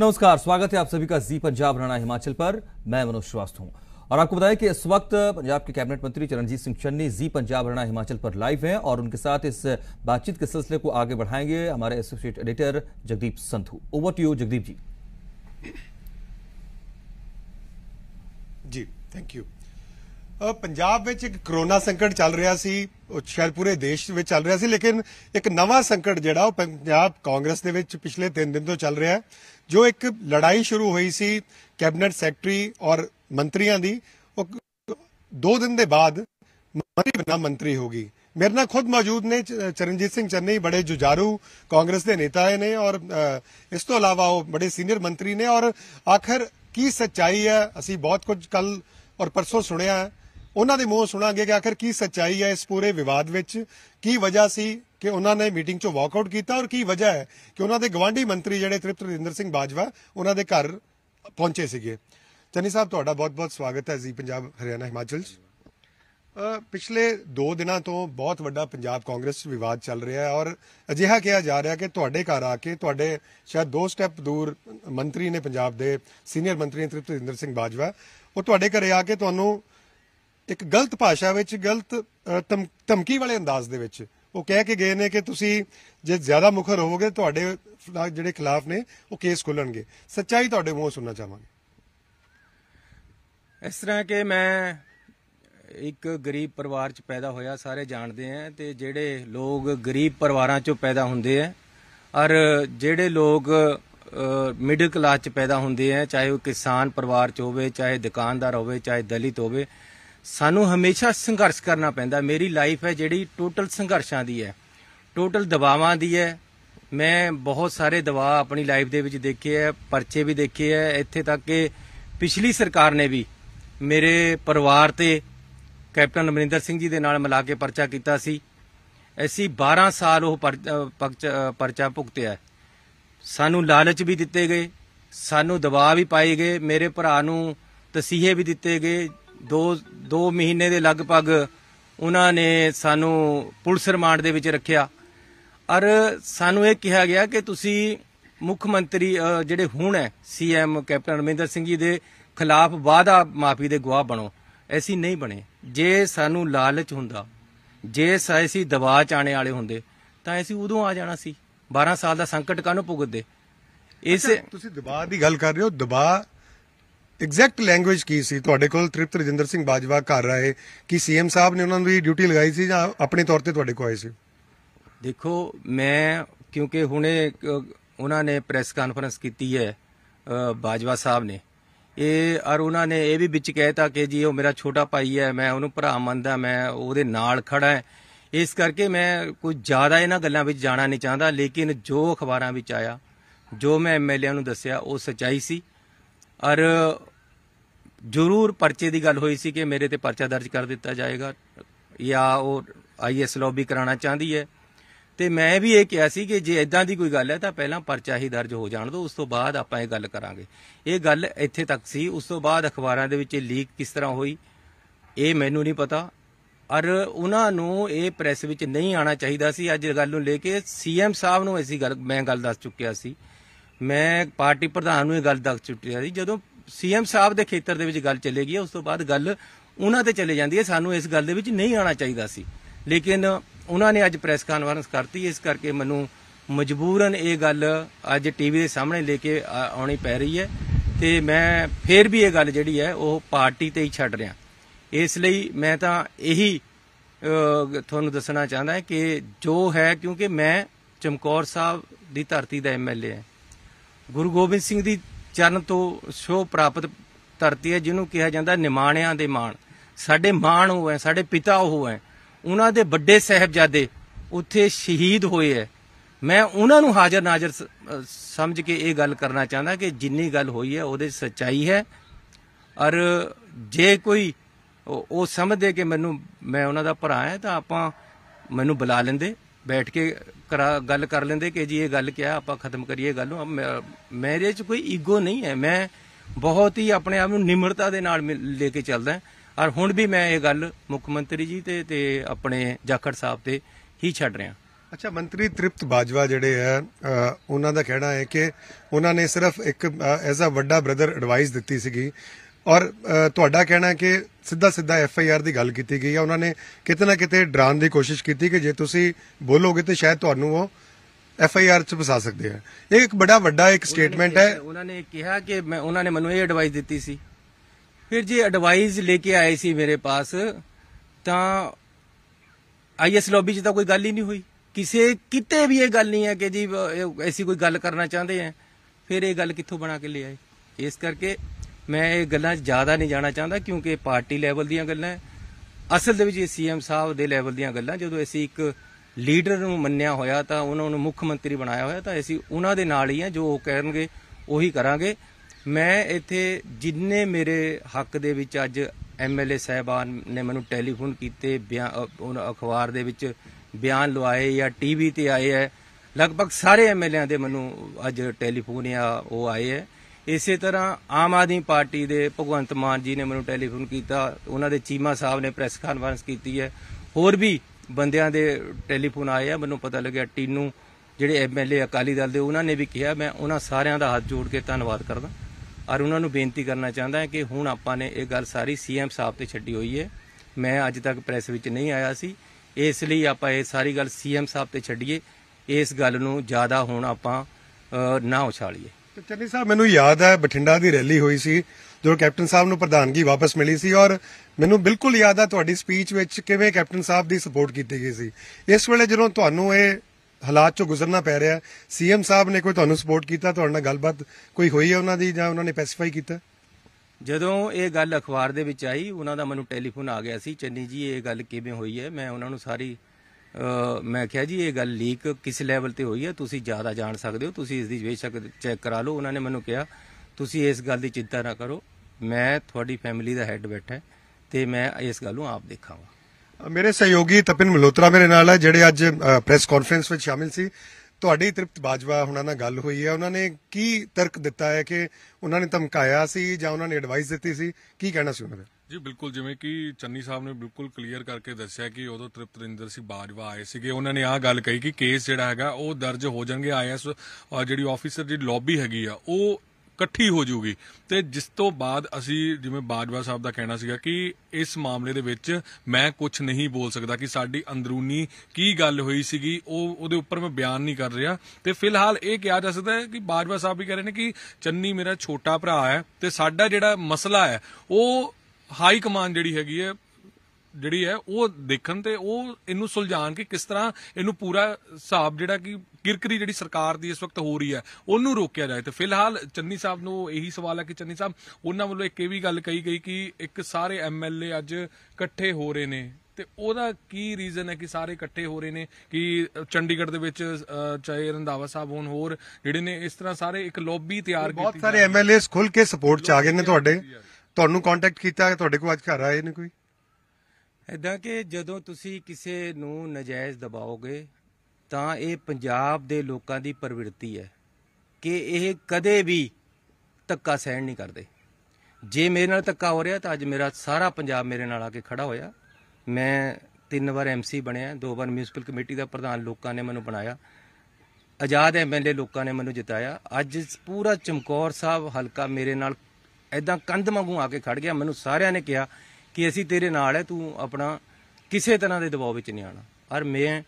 नमस्कार स्वागत है आप सभी का जी पंजाब राणा हिमाचल पर मैं मनोज श्रीवास्तव हूं और आपको बताएं कि इस वक्त पंजाब के कैबिनेट मंत्री चरणजीत सिंह चन्नी जी पंजाब राणा हिमाचल पर लाइव हैं और उनके साथ इस बातचीत के सिलसिले को आगे बढ़ाएंगे हमारे associate editor Jagdeep Sandhu over to you Jagdeep ji ji thank you Punjab ਵਿੱਚ ਇੱਕ ਕਰੋਨਾ ਸੰਕਟ ਚੱਲ ਰਿਹਾ ਸੀ ਉਹ ਸ਼ਾਇਦ ਪੂਰੇ ਦੇਸ਼ ਵਿੱਚ ਚੱਲ ਰਿਹਾ ਸੀ ਲੇਕਿਨ ਇੱਕ ਨਵਾਂ ਸੰਕਟ ਜਿਹੜਾ ਉਹ ਪੰਜਾਬ ਕਾਂਗਰਸ ਦੇ ਵਿੱਚ ਪਿਛਲੇ 3 ਦਿਨ ਤੋਂ ਚੱਲ ਰਿਹਾ ਹੈ ਜੋ ਇੱਕ ਲੜਾਈ ਸ਼ੁਰੂ ਹੋਈ ਸੀ ਕੈਬਨਿਟ ਸੈਕਟਰੀ ਔਰ ਮੰਤਰੀਆਂ ਦੀ ਉਹ 2 ਦਿਨ ਦੇ ਬਾਅਦ ਮੰਤਰੀ ਬਣਾ ਮੰਤਰੀ ਹੋ ਗਈ ਮੇਰੇ ਨਾਲ ਖੁਦ ਮੌਜੂਦ ਨੇ ਚਰਨਜੀਤ ਸਿੰਘ ਚੰਨੀ ਬੜੇ ਜੁਝਾਰੂ ਕਾਂਗਰਸ ਦੇ ਨੇਤਾ ਨੇ ਔਰ ਇਸ ਤੋਂ ਇਲਾਵਾ ਉਹ ਬੜੇ ਸੀਨੀਅਰ ਮੰਤਰੀ ਨੇ ਔਰ ਆਖਰ ਕੀ ਸਚਾਈ ਹੈ ਅਸੀਂ ਬਹੁਤ ਕੁਝ ਕੱਲ ਔਰ ਪਰਸੋਂ ਸੁਣਿਆ ਹੈ ਉਹਨਾਂ ਦੇ ਮੂੰਹ ਸੁਣਾਂਗੇ ਕਿ ਆਖਰ ਕੀ ਸੱਚਾਈ ਹੈ ਇਸ ਪੂਰੇ ਵਿਵਾਦ ਵਿੱਚ ਕੀ ਵਜ੍ਹਾ ਸੀ ਕਿ ਉਹਨਾਂ ਨੇ ਮੀਟਿੰਗ 'ਚੋਂ ਵਾਕਆਊਟ ਕੀਤਾ ਔਰ ਕੀ ਵਜ੍ਹਾ ਹੈ ਕਿ ਉਹਨਾਂ ਦੇ ਗਵਾਂਢੀ ਮੰਤਰੀ ਜਿਹੜੇ ਤ੍ਰਿਪਤ ਰਿੰਦਰ ਸਿੰਘ ਬਾਜਵਾ ਉਹਨਾਂ ਦੇ ਘਰ ਪਹੁੰਚੇ ਸੀਗੇ ਚੰਨੀ ਸਾਹਿਬ ਤੁਹਾਡਾ ਬਹੁਤ-ਬਹੁਤ ਸਵਾਗਤ ਹੈ ਜੀ ਪੰਜਾਬ ਹਰਿਆਣਾ ਹਿਮਾਚਲ 'ਚ ਪਿਛਲੇ 2 ਦਿਨਾਂ ਤੋਂ ਬਹੁਤ ਵੱਡਾ ਪੰਜਾਬ ਕਾਂਗਰਸ ਵਿਵਾਦ ਚੱਲ ਰਿਹਾ ਹੈ ਔਰ ਅਜਿਹਾ ਕਿਹਾ ਜਾ ਰਿਹਾ ਕਿ ਤੁਹਾਡੇ ਘਰ ਆ ਕੇ ਤੁਹਾਡੇ ਸ਼ਾਇਦ ਦੋ ਸਟੈਪ ਦੂਰ ਮੰਤਰੀ ਨੇ ਪੰਜਾਬ ਦੇ ਸੀਨੀਅਰ ਮੰਤਰੀ ਤ੍ਰਿਪਤ ਰਿੰਦਰ ਸਿੰਘ ਬਾਜਵਾ ਉਹ ਤੁਹਾਡੇ ਘਰੇ ਆ ਕੇ ਤੁਹਾਨੂੰ ਇੱਕ ਗਲਤ ਭਾਸ਼ਾ ਵਿੱਚ ਗਲਤ ਧਮਕੀ ਵਾਲੇ ਅੰਦਾਜ਼ ਦੇ ਵਿੱਚ ਉਹ ਕਹਿ ਕੇ ਗਏ ਨੇ ਕਿ ਤੁਸੀਂ ਜੇ ਜ਼ਿਆਦਾ ਮੁਖਰ ਹੋਵੋਗੇ ਤੁਹਾਡੇ ਜਿਹੜੇ ਖਿਲਾਫ ਨੇ ਉਹ ਕੇਸ ਖੁੱਲਣਗੇ ਸੱਚਾਈ ਤੁਹਾਡੇ ਮੂੰਹੋਂ ਸੁਣਨਾ ਚਾਹਾਂਗੇ ਇਸ ਤਰ੍ਹਾਂ ਕਿ ਮੈਂ ਇੱਕ ਗਰੀਬ ਪਰਿਵਾਰ 'ਚ ਪੈਦਾ ਹੋਇਆ ਸਾਰੇ ਜਾਣਦੇ ਆ ਤੇ ਜਿਹੜੇ ਲੋਕ ਗਰੀਬ ਪਰਿਵਾਰਾਂ 'ਚੋਂ ਪੈਦਾ ਹੁੰਦੇ ਆ ਔਰ ਜਿਹੜੇ ਲੋਕ ਮਿਡਲ ਕਲਾਸ 'ਚ ਪੈਦਾ ਹੁੰਦੇ ਆ ਚਾਹੇ ਉਹ ਕਿਸਾਨ ਪਰਿਵਾਰ 'ਚ ਹੋਵੇ ਚਾਹੇ ਦੁਕਾਨਦਾਰ ਹੋਵੇ ਚਾਹੇ ਦਲਿਤ ਹੋਵੇ ਸਾਨੂੰ ਹਮੇਸ਼ਾ ਸੰਘਰਸ਼ ਕਰਨਾ ਪੈਂਦਾ ਮੇਰੀ ਲਾਈਫ ਹੈ ਜਿਹੜੀ ਟੋਟਲ ਸੰਘਰਸ਼ਾਂ ਦੀ ਹੈ ਟੋਟਲ ਦਬਾਵਾਂ ਦੀ ਹੈ ਮੈਂ ਬਹੁਤ ਸਾਰੇ ਦਬਾਅ ਆਪਣੀ ਲਾਈਫ ਦੇ ਵਿੱਚ ਦੇਖੇ ਹੈ ਪਰਚੇ ਵੀ ਦੇਖੇ ਹੈ ਇੱਥੇ ਤੱਕ ਕਿ ਪਿਛਲੀ ਸਰਕਾਰ ਨੇ ਵੀ ਮੇਰੇ ਪਰਿਵਾਰ ਤੇ ਕੈਪਟਨ ਅਮਰਿੰਦਰ ਸਿੰਘ ਜੀ ਦੇ ਨਾਲ ਮਿਲਾ ਕੇ ਪਰਚਾ ਕੀਤਾ ਸੀ ਅਸੀਂ 12 ਸਾਲ ਉਹ ਪਰਚਾ ਭੁਗਤਿਆ ਸਾਨੂੰ ਲਾਲਚ ਵੀ ਦਿੱਤੇ ਗਏ ਸਾਨੂੰ ਦਬਾਅ ਵੀ ਪਾਏ ਗਏ ਮੇਰੇ ਭਰਾ ਨੂੰ ਤਸੀਹੇ ਵੀ ਦਿੱਤੇ ਗਏ ਦੋ 2 ਮਹੀਨੇ ਦੇ ਲਗਭਗ ਉਹਨਾਂ ਨੇ ਸਾਨੂੰ ਪੁਲਿਸ ਰਿਮਾਂਡ ਦੇ ਵਿੱਚ ਰੱਖਿਆ ਔਰ ਸਾਨੂੰ ਇਹ ਕਿਹਾ ਗਿਆ ਕਿ ਤੁਸੀਂ ਮੁੱਖ ਮੰਤਰੀ ਜਿਹੜੇ ਹੁਣ ਹੈ ਸੀਐਮ ਕੈਪਟਨ ਅਮਰਿੰਦਰ ਸਿੰਘ ਜੀ ਦੇ ਖਿਲਾਫ ਵਾਅਦਾ ਮਾਫੀ ਦੇ ਗਵਾਹ ਬਣੋ ਐਸੀ ਨਹੀਂ ਬਣੇ ਜੇ ਸਾਨੂੰ ਲਾਲਚ ਹੁੰਦਾ ਜੇ ਸਾਇਸੀ ਦਬਾਅ ਚਾਣੇ ਵਾਲੇ ਹੁੰਦੇ ਤਾਂ ਅਸੀਂ ਉਦੋਂ ਆ ਜਾਣਾ ਸੀ 12 ਸਾਲ ਦਾ ਸੰਕਟ ਕਾਹਨੂੰ ਭੁਗਤਦੇ ਇਸ ਤੁਸੀਂ ਦਬਾਅ ਦੀ ਗੱਲ ਕਰ ਰਹੇ ਹੋ ਦਬਾਅ ਐਗਜ਼ੈਕਟ ਲੈਂਗੁਏਜ ਕੀ ਸੀ ਤੁਹਾਡੇ ਕੋਲ ਤ੍ਰਿਪਤ ਰਜਿੰਦਰ ਸਿੰਘ ਬਾਜਵਾ ਰਹਾ ਹੈ ਕਿ ਸੀਐਮ ਸਾਹਿਬ ਨੇ ਉਹਨਾਂ ਨੂੰ ਵੀ ਡਿਊਟੀ ਲਗਾਈ ਸੀ ਜਾਂ ਆਪਣੇ ਤੌਰ ਤੇ ਤੁਹਾਡੇ ਕੋਲ ਆਏ ਸੀ ਦੇਖੋ ਮੈਂ ਕਿਉਂਕਿ ਹੁਣੇ ਉਹਨਾਂ ਨੇ ਪ੍ਰੈਸ ਕਾਨਫਰੰਸ ਕੀਤੀ ਹੈ ਬਾਜਵਾ ਸਾਹਿਬ ਨੇ ਇਹ ਔਰ ਉਹਨਾਂ ਨੇ ਇਹ ਵੀ ਵਿੱਚ ਕਹਿਤਾ ਕਿ ਜੀ ਉਹ ਮੇਰਾ ਛੋਟਾ ਭਾਈ ਹੈ ਮੈਂ ਉਹਨੂੰ ਭਰਾ ਮੰਨਦਾ ਮੈਂ ਉਹਦੇ ਨਾਲ ਖੜਾ ਹਾਂ ਇਸ ਕਰਕੇ ਮੈਂ ਕੋਈ ਜ਼ਿਆਦਾ ਇਹਨਾਂ ਗੱਲਾਂ ਵਿੱਚ ਜਾਣਾ ਨਹੀਂ ਚਾਹੁੰਦਾ ਲੇਕਿਨ ਜੋ ਅਖਬਾਰਾਂ ਵਿੱਚ ਆਇਆ ਜੋ ਮੈਂ ਐਮਐਲਏ ਨੂੰ ਦੱਸਿਆ ਉਹ ਸਚਾਈ ਸੀ ਔਰ ਜ਼ਰੂਰ ਪਰਚੇ ਦੀ ਗੱਲ ਹੋਈ ਸੀ ਕਿ ਮੇਰੇ ਤੇ ਪਰਚਾ ਦਰਜ ਕਰ ਦਿੱਤਾ ਜਾਏਗਾ ਜਾਂ ਉਹ ਆਈਐਸ ਲੌਬੀ ਕਰਾਉਣਾ ਚਾਹੁੰਦੀ ਹੈ ਤੇ ਮੈਂ ਵੀ ਇਹ ਕਿਹਾ ਸੀ ਕਿ ਜੇ ਇਦਾਂ ਦੀ ਕੋਈ ਗੱਲ ਹੈ ਤਾਂ ਪਹਿਲਾਂ ਪਰਚਾ ਹੀ ਦਰਜ ਹੋ ਜਾਣ ਦੋ ਉਸ ਤੋਂ ਬਾਅਦ ਆਪਾਂ ਇਹ ਗੱਲ ਕਰਾਂਗੇ ਇਹ ਗੱਲ ਇੱਥੇ ਤੱਕ ਸੀ ਉਸ ਤੋਂ ਬਾਅਦ ਅਖਬਾਰਾਂ ਦੇ ਵਿੱਚ ਲੀਕ ਕਿਸ ਤਰ੍ਹਾਂ ਹੋਈ ਇਹ ਮੈਨੂੰ ਨਹੀਂ ਪਤਾ ਅਰ ਉਹਨਾਂ ਨੂੰ ਇਹ ਪ੍ਰੈਸ ਵਿੱਚ ਨਹੀਂ ਆਣਾ ਚਾਹੀਦਾ ਸੀ ਅੱਜ ਗੱਲ ਨੂੰ ਲੈ ਕੇ ਸੀਐਮ ਸਾਹਿਬ ਨੂੰ ਐਸੀ ਗੱਲ ਮੈਂ ਗੱਲ ਦੱਸ ਚੁੱਕਿਆ ਸੀ ਮੈਂ ਪਾਰਟੀ ਪ੍ਰਧਾਨ ਨੂੰ ਇਹ ਗੱਲ ਦੱਸ ਚੁੱਕਿਆ ਸੀ ਜਦੋਂ ਸੀਐਮ ਸਾਹਿਬ ਦੇ ਖੇਤਰ ਦੇ ਵਿੱਚ ਗੱਲ ਚੱਲੇਗੀ ਉਸ ਤੋਂ ਬਾਅਦ ਗੱਲ ਉਹਨਾਂ ਤੇ ਚਲੇ ਜਾਂਦੀ ਹੈ ਸਾਨੂੰ ਇਸ ਗੱਲ ਦੇ ਵਿੱਚ ਨਹੀਂ ਆਣਾ ਚਾਹੀਦਾ ਸੀ ਲੇਕਿਨ ਉਹਨਾਂ ਨੇ ਅੱਜ ਪ੍ਰੈਸ ਕਾਨਫਰੰਸ ਕਰਤੀ ਇਸ ਕਰਕੇ ਮੈਨੂੰ ਮਜਬੂਰਨ ਇਹ ਗੱਲ ਅੱਜ ਟੀਵੀ ਦੇ ਸਾਹਮਣੇ ਲੈ ਕੇ ਆਉਣੀ ਪੈ ਰਹੀ ਹੈ ਤੇ ਮੈਂ ਫੇਰ ਵੀ ਇਹ ਗੱਲ ਜਿਹੜੀ ਹੈ ਉਹ ਪਾਰਟੀ ਤੇ ਹੀ ਛੱਡ ਰਿਹਾ ਇਸ ਲਈ ਮੈਂ ਤਾਂ ਇਹੀ ਤੁਹਾਨੂੰ ਦੱਸਣਾ ਚਾਹੁੰਦਾ ਹਾਂ ਕਿ ਜੋ ਹੈ ਕਿਉਂਕਿ ਮੈਂ ਚਮਕੌਰ ਸਾਹਿਬ ਦੀ ਧਰਤੀ ਦਾ ਐਮਐਲਏ ਹਾਂ ਗੁਰੂ ਗੋਬਿੰਦ ਸਿੰਘ ਦੀ ਚਰਨ ਤੋਂ ਸੋ ਪ੍ਰਾਪਤ ਧਰਤੀ ਹੈ ਜਿਹਨੂੰ ਕਿਹਾ ਜਾਂਦਾ ਨਿਮਾਣਿਆਂ ਦੇ ਮਾਣ ਸਾਡੇ ਮਾਣ ਉਹ ਹੈ ਸਾਡੇ ਪਿਤਾ ਉਹ ਹੈ ਉਹਨਾਂ ਦੇ ਵੱਡੇ ਸਹਿਬਜ਼ਾਦੇ ਉੱਥੇ ਸ਼ਹੀਦ ਹੋਏ ਹੈ ਮੈਂ ਉਹਨਾਂ ਨੂੰ ਹਾਜ਼ਰ ਨਾਜ਼ਰ ਸਮਝ ਕੇ ਇਹ ਗੱਲ ਕਰਨਾ ਚਾਹੁੰਦਾ ਕਿ ਜਿੰਨੀ ਗੱਲ ਹੋਈ ਹੈ ਉਹਦੇ ਸੱਚਾਈ ਹੈ ਔਰ ਜੇ ਕੋਈ ਉਹ ਸਮਝਦੇ ਕਿ ਮੈਨੂੰ ਮੈਂ ਉਹਨਾਂ ਦਾ ਭਰਾ ਹਾਂ ਤਾਂ ਆਪਾਂ ਮੈਨੂੰ ਬੁਲਾ ਲੈਂਦੇ ਬੈਠ ਕੇ ਕਰਾ ਗੱਲ ਕਰ ਲੈਂਦੇ ਕਿ ਜੀ ਇਹ ਗੱਲ ਕਿਹਾ ਆਪਾਂ ਖਤਮ ਕਰੀਏ ਗੱਲ ਨੂੰ ਮੇਰੇ 'ਚ ਕੋਈ ਈਗੋ ਨਹੀਂ ਹੈ ਮੈਂ ਬਹੁਤ ਹੀ ਆਪਣੇ ਆਪ ਨੂੰ ਨਿਮਰਤਾ ਦੇ ਨਾਲ ਲੈ ਕੇ ਚੱਲਦਾ ਔਰ ਹੁਣ ਵੀ ਮੈਂ ਇਹ ਗੱਲ ਮੁੱਖ ਮੰਤਰੀ ਜੀ ਤੇ ਤੇ ਆਪਣੇ ਜਾਖੜ ਸਾਹਿਬ ਤੇ ਹੀ ਛੱਡ ਰਿਹਾ ਅੱਛਾ ਮੰਤਰੀ ਤ੍ਰਿਪਤ ਬਾਜਵਾ ਜਿਹੜੇ ਆ ਉਹਨਾਂ ਦਾ ਕਹਿਣਾ ਹੈ ਕਿ ਉਹਨਾਂ ਨੇ ਸਿਰਫ ਇੱਕ ਐਜ਼ ਅ ਵੱਡਾ ਬ੍ਰਦਰ ਐਡਵਾਈਸ ਦਿੱਤੀ ਸੀਗੀ ਔਰ ਤੁਹਾਡਾ ਕਹਿਣਾ ਕਿ ਸਿੱਧਾ ਸਿੱਧਾ ਐਫ ਆਈ ਆਰ ਦੀ ਗੱਲ ਕੀਤੀ ਗਈ ਹੈ ਉਹਨਾਂ ਨੇ ਕਿਤੇ ਨਾ ਕਿਤੇ ਡਰਾਉਣ ਦੀ ਕੋਸ਼ਿਸ਼ ਕੀਤੀ ਕਿ ਜੇ ਤੁਸੀਂ ਬੋਲੋਗੇ ਤੇ ਸ਼ਾਇਦ ਤੁਹਾਨੂੰ ਉਹ ਐਫ ਆਈ ਆਰ ਚ ਫਸਾ ਸਕਦੇ ਆ ਇਹ ਇੱਕ ਬੜਾ ਵੱਡਾ ਇੱਕ ਸਟੇਟਮੈਂਟ ਹੈ ਉਹਨਾਂ ਨੇ ਕਿਹਾ ਕਿ ਮੈਂ ਉਹਨਾਂ ਨੇ ਮੈਨੂੰ ਇਹ ਐਡਵਾਈਸ ਦਿੱਤੀ ਸੀ ਫਿਰ ਜੇ ਐਡਵਾਈਸ ਲੈ ਕੇ ਆਏ ਸੀ ਮੇਰੇ ਪਾਸ ਤਾਂ ਆਈਐਸ ਲੌਬੀ 'ਚ ਤਾਂ ਕੋਈ ਗੱਲ ਹੀ ਨਹੀਂ ਹੋਈ ਕਿਸੇ ਕਿਤੇ ਵੀ ਇਹ ਗੱਲ ਨਹੀਂ ਹੈ ਕਿ ਜੀ ਐਸੀ ਕੋਈ ਗੱਲ ਕਰਨਾ ਚਾਹੁੰਦੇ ਆ ਫਿਰ ਇਹ ਗੱਲ ਕਿੱਥੋਂ ਬਣਾ ਕੇ ਲਿਆਏ ਇਸ ਕਰਕੇ ਮੈਂ ਇਹ ਗੱਲਾਂ ਜ਼ਿਆਦਾ ਨਹੀਂ ਜਾਣਾ ਚਾਹੁੰਦਾ ਕਿਉਂਕਿ ਇਹ ਪਾਰਟੀ ਲੈਵਲ ਦੀਆਂ ਗੱਲਾਂ ਅਸਲ ਦੇ ਵਿੱਚ ਇਹ ਸੀਐਮ ਸਾਹਿਬ ਦੇ ਲੈਵਲ ਦੀਆਂ ਗੱਲਾਂ ਜਦੋਂ ਅਸੀਂ ਇੱਕ ਲੀਡਰ ਨੂੰ ਮੰਨਿਆ ਹੋਇਆ ਤਾਂ ਉਹਨਾਂ ਨੂੰ ਮੁੱਖ ਮੰਤਰੀ ਬਣਾਇਆ ਹੋਇਆ ਤਾਂ ਅਸੀਂ ਉਹਨਾਂ ਦੇ ਨਾਲ ਹੀ ਆ ਜੋ ਉਹ ਕਹਿਣਗੇ ਉਹੀ ਕਰਾਂਗੇ ਮੈਂ ਇੱਥੇ ਜਿੰਨੇ ਮੇਰੇ ਹੱਕ ਦੇ ਵਿੱਚ ਅੱਜ ਐਮਐਲਏ ਸਹਿਬਾਨ ਨੇ ਮੈਨੂੰ ਟੈਲੀਫੋਨ ਕੀਤੇ ਬਿਆਨ ਅਖਬਾਰ ਦੇ ਵਿੱਚ ਬਿਆਨ ਲਵਾਏ ਜਾਂ ਟੀਵੀ ਤੇ ਆਏ ਹੈ ਲਗਭਗ ਸਾਰੇ ਐਮਐਲਏਆਂ ਦੇ ਮੈਨੂੰ ਅੱਜ ਟੈਲੀਫੋਨ ਆ ਉਹ ਆਏ ਹੈ ਇਸੇ ਤਰ੍ਹਾਂ ਆਮ ਆਦਮੀ ਪਾਰਟੀ ਦੇ ਭਗਵੰਤ ਮਾਨ ਜੀ ਨੇ ਮੈਨੂੰ ਟੈਲੀਫੋਨ ਕੀਤਾ ਉਹਨਾਂ ਦੇ ਚੀਮਾ ਸਾਹਿਬ ਨੇ ਪ੍ਰੈਸ ਕਾਨਫਰੰਸ ਕੀਤੀ ਹੈ ਹੋਰ ਵੀ ਬੰਦਿਆਂ ਦੇ ਟੈਲੀਫੋਨ ਆਏ ਆ ਮੈਨੂੰ ਪਤਾ ਲੱਗਿਆ ਟੀਨੂ ਜਿਹੜੇ ਐਮਐਲਏ ਅਕਾਲੀ ਦਲ ਦੇ ਉਹਨਾਂ ਨੇ ਵੀ ਕਿਹਾ ਮੈਂ ਉਹਨਾਂ ਸਾਰਿਆਂ ਦਾ ਹੱਥ ਜੋੜ ਕੇ ਧੰਨਵਾਦ ਕਰਦਾ ਔਰ ਉਹਨਾਂ ਨੂੰ ਬੇਨਤੀ ਕਰਨਾ ਚਾਹੁੰਦਾ ਹਾਂ ਕਿ ਹੁਣ ਆਪਾਂ ਨੇ ਇਹ ਗੱਲ ਸਾਰੀ ਸੀਐਮ ਸਾਹਿਬ ਤੇ ਛੱਡੀ ਹੋਈ ਹੈ ਮੈਂ ਅੱਜ ਤੱਕ ਪ੍ਰੈਸ ਵਿੱਚ ਨਹੀਂ ਆਇਆ ਸੀ ਇਸ ਲਈ ਆਪਾਂ ਇਹ ਸਾਰੀ ਗੱਲ ਸੀਐਮ ਸਾਹਿਬ ਤੇ ਛੱਡੀਏ ਇਸ ਗੱਲ ਨੂੰ ਜ਼ਿਆਦਾ ਹੁਣ ਆਪਾਂ ਨਾ ਉਛਾਲੀਏ ਚੰਨੀ ਸਾਹਿਬ ਮੈਨੂੰ ਯਾਦ ਹੈ ਬਠਿੰਡਾ ਦੀ ਰੈਲੀ ਹੋਈ ਸੀ ਜਦੋਂ ਕੈਪਟਨ ਸਾਹਿਬ ਨੂੰ ਪ੍ਰਧਾਨਗੀ ਵਾਪਸ ਮਿਲੀ ਸੀ ਔਰ ਮੈਨੂੰ ਬਿਲਕੁਲ ਯਾਦ ਹੈ ਤੁਹਾਡੀ ਸਪੀਚ ਵਿੱਚ ਕਿਵੇਂ ਕੈਪਟਨ ਸਾਹਿਬ ਦੀ ਸਪੋਰਟ ਕੀਤੀ ਗਈ ਸੀ ਇਸ ਵੇਲੇ ਜਦੋਂ ਤੁਹਾਨੂੰ ਇਹ ਹਾਲਾਤ ਚੋਂ ਗੁਜ਼ਰਨਾ ਪੈ ਰਿਹਾ ਸੀਐਮ ਸਾਹਿਬ ਨੇ ਕੋਈ ਤੁਹਾਨੂੰ ਸਪੋਰਟ ਕੀਤਾ ਤੁਹਾਡੇ ਨਾਲ ਗੱਲਬਾਤ ਕੋਈ ਹੋਈ ਹੈ ਉਹਨਾਂ ਦੀ ਜਾਂ ਉਹਨਾਂ ਨੇ ਪੈਸੀਫਾਈ ਕੀਤਾ ਜਦੋਂ ਇਹ ਗੱਲ ਅਖਬਾਰ ਦੇ ਵਿੱਚ ਆਈ ਉਹਨਾਂ ਦਾ ਮੈਨੂੰ ਟੈਲੀਫੋਨ ਆ ਗਿਆ ਸੀ ਚੰਨੀ ਜੀ ਇਹ ਗੱਲ ਕਿਵੇਂ ਹੋਈ ਹੈ ਮੈਂ ਉਹਨਾਂ ਨੂੰ ਸਾਰੀ ਮੈਂ ਕਿਹਾ ਜੀ ਇਹ ਗੱਲ ਲੀਕ ਕਿਸ ਲੈਵਲ ਤੇ ਹੋਈ ਹੈ ਤੁਸੀਂ ਜ਼ਿਆਦਾ ਜਾਣ ਸਕਦੇ ਹੋ ਤੁਸੀਂ ਇਸ ਦੀ ਬੇਸ਼ੱਕ ਚੈੱਕ ਕਰਾ ਲਓ ਉਹਨਾਂ ਨੇ ਮੈਨੂੰ ਕਿਹਾ ਤੁਸੀਂ ਇਸ ਗੱਲ ਦੀ ਚਿੰਤਾ ਨਾ ਕਰੋ ਮੈਂ ਤੁਹਾਡੀ ਫੈਮਿਲੀ ਦਾ ਹੈੱਡ ਬੈਠਾ ਤੇ ਮੈਂ ਇਸ ਗੱਲ ਨੂੰ ਆਪ ਦੇਖਾਂਗਾ ਮੇਰੇ ਸਹਿਯੋਗੀ ਤਪਨ ਮਲੋਤਰਾ ਮੇਰੇ ਨਾਲ ਹੈ ਜਿਹੜੇ ਅੱਜ ਪ੍ਰੈਸ ਕਾਨਫਰੰਸ ਵਿੱਚ ਸ਼ਾਮਿਲ ਸੀ ਤੁਹਾਡੀ ਤ੍ਰਿਪਤ ਬਾਜਵਾ ਉਹਨਾਂ ਨਾਲ ਗੱਲ ਹੋਈ ਹੈ ਉਹਨਾਂ ਨੇ ਕੀ ਤਰਕ ਦਿੱਤਾ ਹੈ ਕਿ ਉਹਨਾਂ ਨੇ ਧਮਕਾਇਆ ਸੀ ਜਾਂ ਉਹਨਾਂ ਨੇ ਐਡਵਾਈਸ ਦਿੱਤੀ ਸੀ ਕੀ ਕਹਿਣਾ ਸੀ ਉਹਨਾਂ ਦਾ ਜੀ ਬਿਲਕੁਲ ਜਿਵੇਂ ਕਿ ਚੰਨੀ ਸਾਹਿਬ ਨੇ ਬਿਲਕੁਲ ਕਲੀਅਰ ਕਰਕੇ ਦੱਸਿਆ ਕਿ ਉਦੋਂ ਰਿੰਦਰ ਸਿੰਘ ਬਾਜਵਾ ਆਏ ਸੀਗੇ ਉਹਨਾਂ ਨੇ ਆਹ ਗੱਲ ਕਹੀ ਕਿ ਕੇਸ ਜਿਹੜਾ ਹੈਗਾ ਉਹ ਦਰਜ ਹੋ ਜਾਣਗੇ ਆਈਐਸ ਜਿਹੜੀ ਆਫੀਸਰ ਦੀ ਲੌਬੀ ਹੈਗੀ ਆ ਉਹ ਇਕੱਠੀ ਹੋ ਜੂਗੀ ਤੇ ਜਿਸ ਤੋਂ ਬਾਅਦ ਅਸੀਂ ਜਿਵੇਂ ਬਾਜਵਾ ਸਾਹਿਬ ਦਾ ਕਹਿਣਾ ਸੀਗਾ ਕਿ ਇਸ ਮਾਮਲੇ ਦੇ ਵਿੱਚ ਮੈਂ ਕੁਝ ਨਹੀਂ ਬੋਲ ਸਕਦਾ ਕਿ ਸਾਡੀ ਅੰਦਰੂਨੀ ਕੀ ਗੱਲ ਹੋਈ ਸੀਗੀ ਉਹ ਉਹਦੇ ਉੱਪਰ ਮੈਂ ਬਿਆਨ ਨਹੀਂ ਕਰ ਰਿਹਾ ਤੇ ਫਿਲਹਾਲ ਇਹ ਕਿਹਾ ਜਾ ਸਕਦਾ ਹੈ ਕਿ ਬਾਜਵਾ ਸਾਹਿਬ ਵੀ ਕਹਿ ਰਹੇ ਨੇ ਕਿ ਚੰਨੀ ਮੇਰਾ ਛੋਟਾ ਭਰਾ ਹੈ ਤੇ ਸਾਡਾ ਜਿਹੜਾ ਮਸਲਾ ਹੈ ਉਹ ਹਾਈ ਕਮਾਂਡ ਜਿਹੜੀ ਹੈਗੀ ਹੈ ਜਿਹੜੀ ਹੈ ਉਹ ਦੇਖਣ ਤੇ ਉਹ ਇਹਨੂੰ ਸੁਲਝਾਣ ਕਿ ਕਿਸ ਤਰ੍ਹਾਂ ਇਹਨੂੰ ਪੂਰਾ ਹਿਸਾਬ ਜਿਹੜਾ ਕਿ ਕਿਰਕਰੀ ਜਿਹੜੀ ਸਰਕਾਰ ਦੀ ਇਸ ਵਕਤ ਹੋ ਰਹੀ ਹੈ ਉਹਨੂੰ ਰੋਕਿਆ ਜਾਏ ਤੇ ਫਿਲਹਾਲ ਚੰਨੀ ਸਾਹਿਬ ਨੂੰ ਇਹੀ ਸਵਾਲ ਹੈ ਕਿ ਚੰਨੀ ਸਾਹਿਬ ਉਹਨਾਂ ਵੱਲੋਂ ਇੱਕ ਇਹ ਵੀ ਗੱਲ ਕਹੀ ਗਈ ਕਿ ਇੱਕ ਸਾਰੇ ਐਮਐਲਏ ਅੱਜ ਇਕੱਠੇ ਹੋ ਰਹੇ ਨੇ ਤੇ ਉਹਦਾ ਕੀ ਰੀਜ਼ਨ ਹੈ ਕਿ ਸਾਰੇ ਇਕੱਠੇ ਹੋ ਰਹੇ ਨੇ ਕਿ ਚੰਡੀਗੜ੍ਹ ਦੇ ਵਿੱਚ ਚਾਹੇ ਰੰਧਾਵਾ ਸਾਹਿਬ ਹੋਣ ਹੋਰ ਜਿਹੜੇ ਨੇ ਇਸ ਤਰ੍ਹਾਂ ਸਾਰੇ ਇੱਕ ਲੌਬੀ ਤਿਆਰ ਕੀਤੀ ਬਹੁਤ ਸਾਰੇ ਐਮਐਲਏਸ ਖੁੱਲ ਕੇ ਸਪੋਰਟ ਚ ਆ ਗਏ ਨੇ ਤੁਹਾਡੇ ਤੁਹਾਨੂੰ ਕੰਟੈਕਟ ਕੀਤਾ ਤੁਹਾਡੇ ਕੋਲ ਅੱਜ ਘਰ ਆਏ ਨੇ ਕੋਈ ਐਦਾਂ ਕਿ ਜਦੋਂ ਤੁਸੀਂ ਕਿਸੇ ਨੂੰ ਨਜਾਇਜ਼ ਦਬਾਓਗੇ ਤਾਂ ਇਹ ਪੰਜਾਬ ਦੇ ਲੋਕਾਂ ਦੀ ਪਰਵਿਰਤੀ ਹੈ ਕਿ ਇਹ ਕਦੇ ਵੀ ਤੱਕਾ ਸਹਿਣ ਨਹੀਂ ਕਰਦੇ ਜੇ ਮੇਰੇ ਨਾਲ ਤੱਕਾ ਹੋ ਰਿਹਾ ਤਾਂ ਅੱਜ ਮੇਰਾ ਸਾਰਾ ਪੰਜਾਬ ਮੇਰੇ ਨਾਲ ਆ ਕੇ ਖੜਾ ਹੋਇਆ ਮੈਂ ਤਿੰਨ ਵਾਰ ਐਮਸੀ ਬਣਿਆ ਦੋ ਵਾਰ ਮਿਊਨਿਸਪਲ ਕਮੇਟੀ ਦਾ ਪ੍ਰਧਾਨ ਲੋਕਾਂ ਨੇ ਮੈਨੂੰ ਬਣਾਇਆ ਆਜ਼ਾਦ ਐਮਐਲਏ ਲੋਕਾਂ ਨੇ ਮੈਨੂੰ ਜਿਤਾਇਆ ਅੱਜ ਪੂਰਾ ਚਮਕੌਰ ਸਾਹਿਬ ਹਲਕਾ ਮੇਰੇ ਨਾਲ ਐਦਾਂ ਕੰਧ ਵਾਂਗੂ ਆ ਕੇ ਖੜ ਗਿਆ ਮੈਨੂੰ ਸਾਰਿਆਂ ਨੇ ਕਿਹਾ ਕਿ ਅਸੀਂ ਤੇਰੇ ਨਾਲ ਹੈ ਤੂੰ ਆਪਣਾ ਕਿਸੇ ਤਰ੍ਹਾਂ ਦੇ ਦਬਾਅ ਵਿੱਚ ਨਹੀਂ ਆਣਾ ਔਰ ਮੈਂ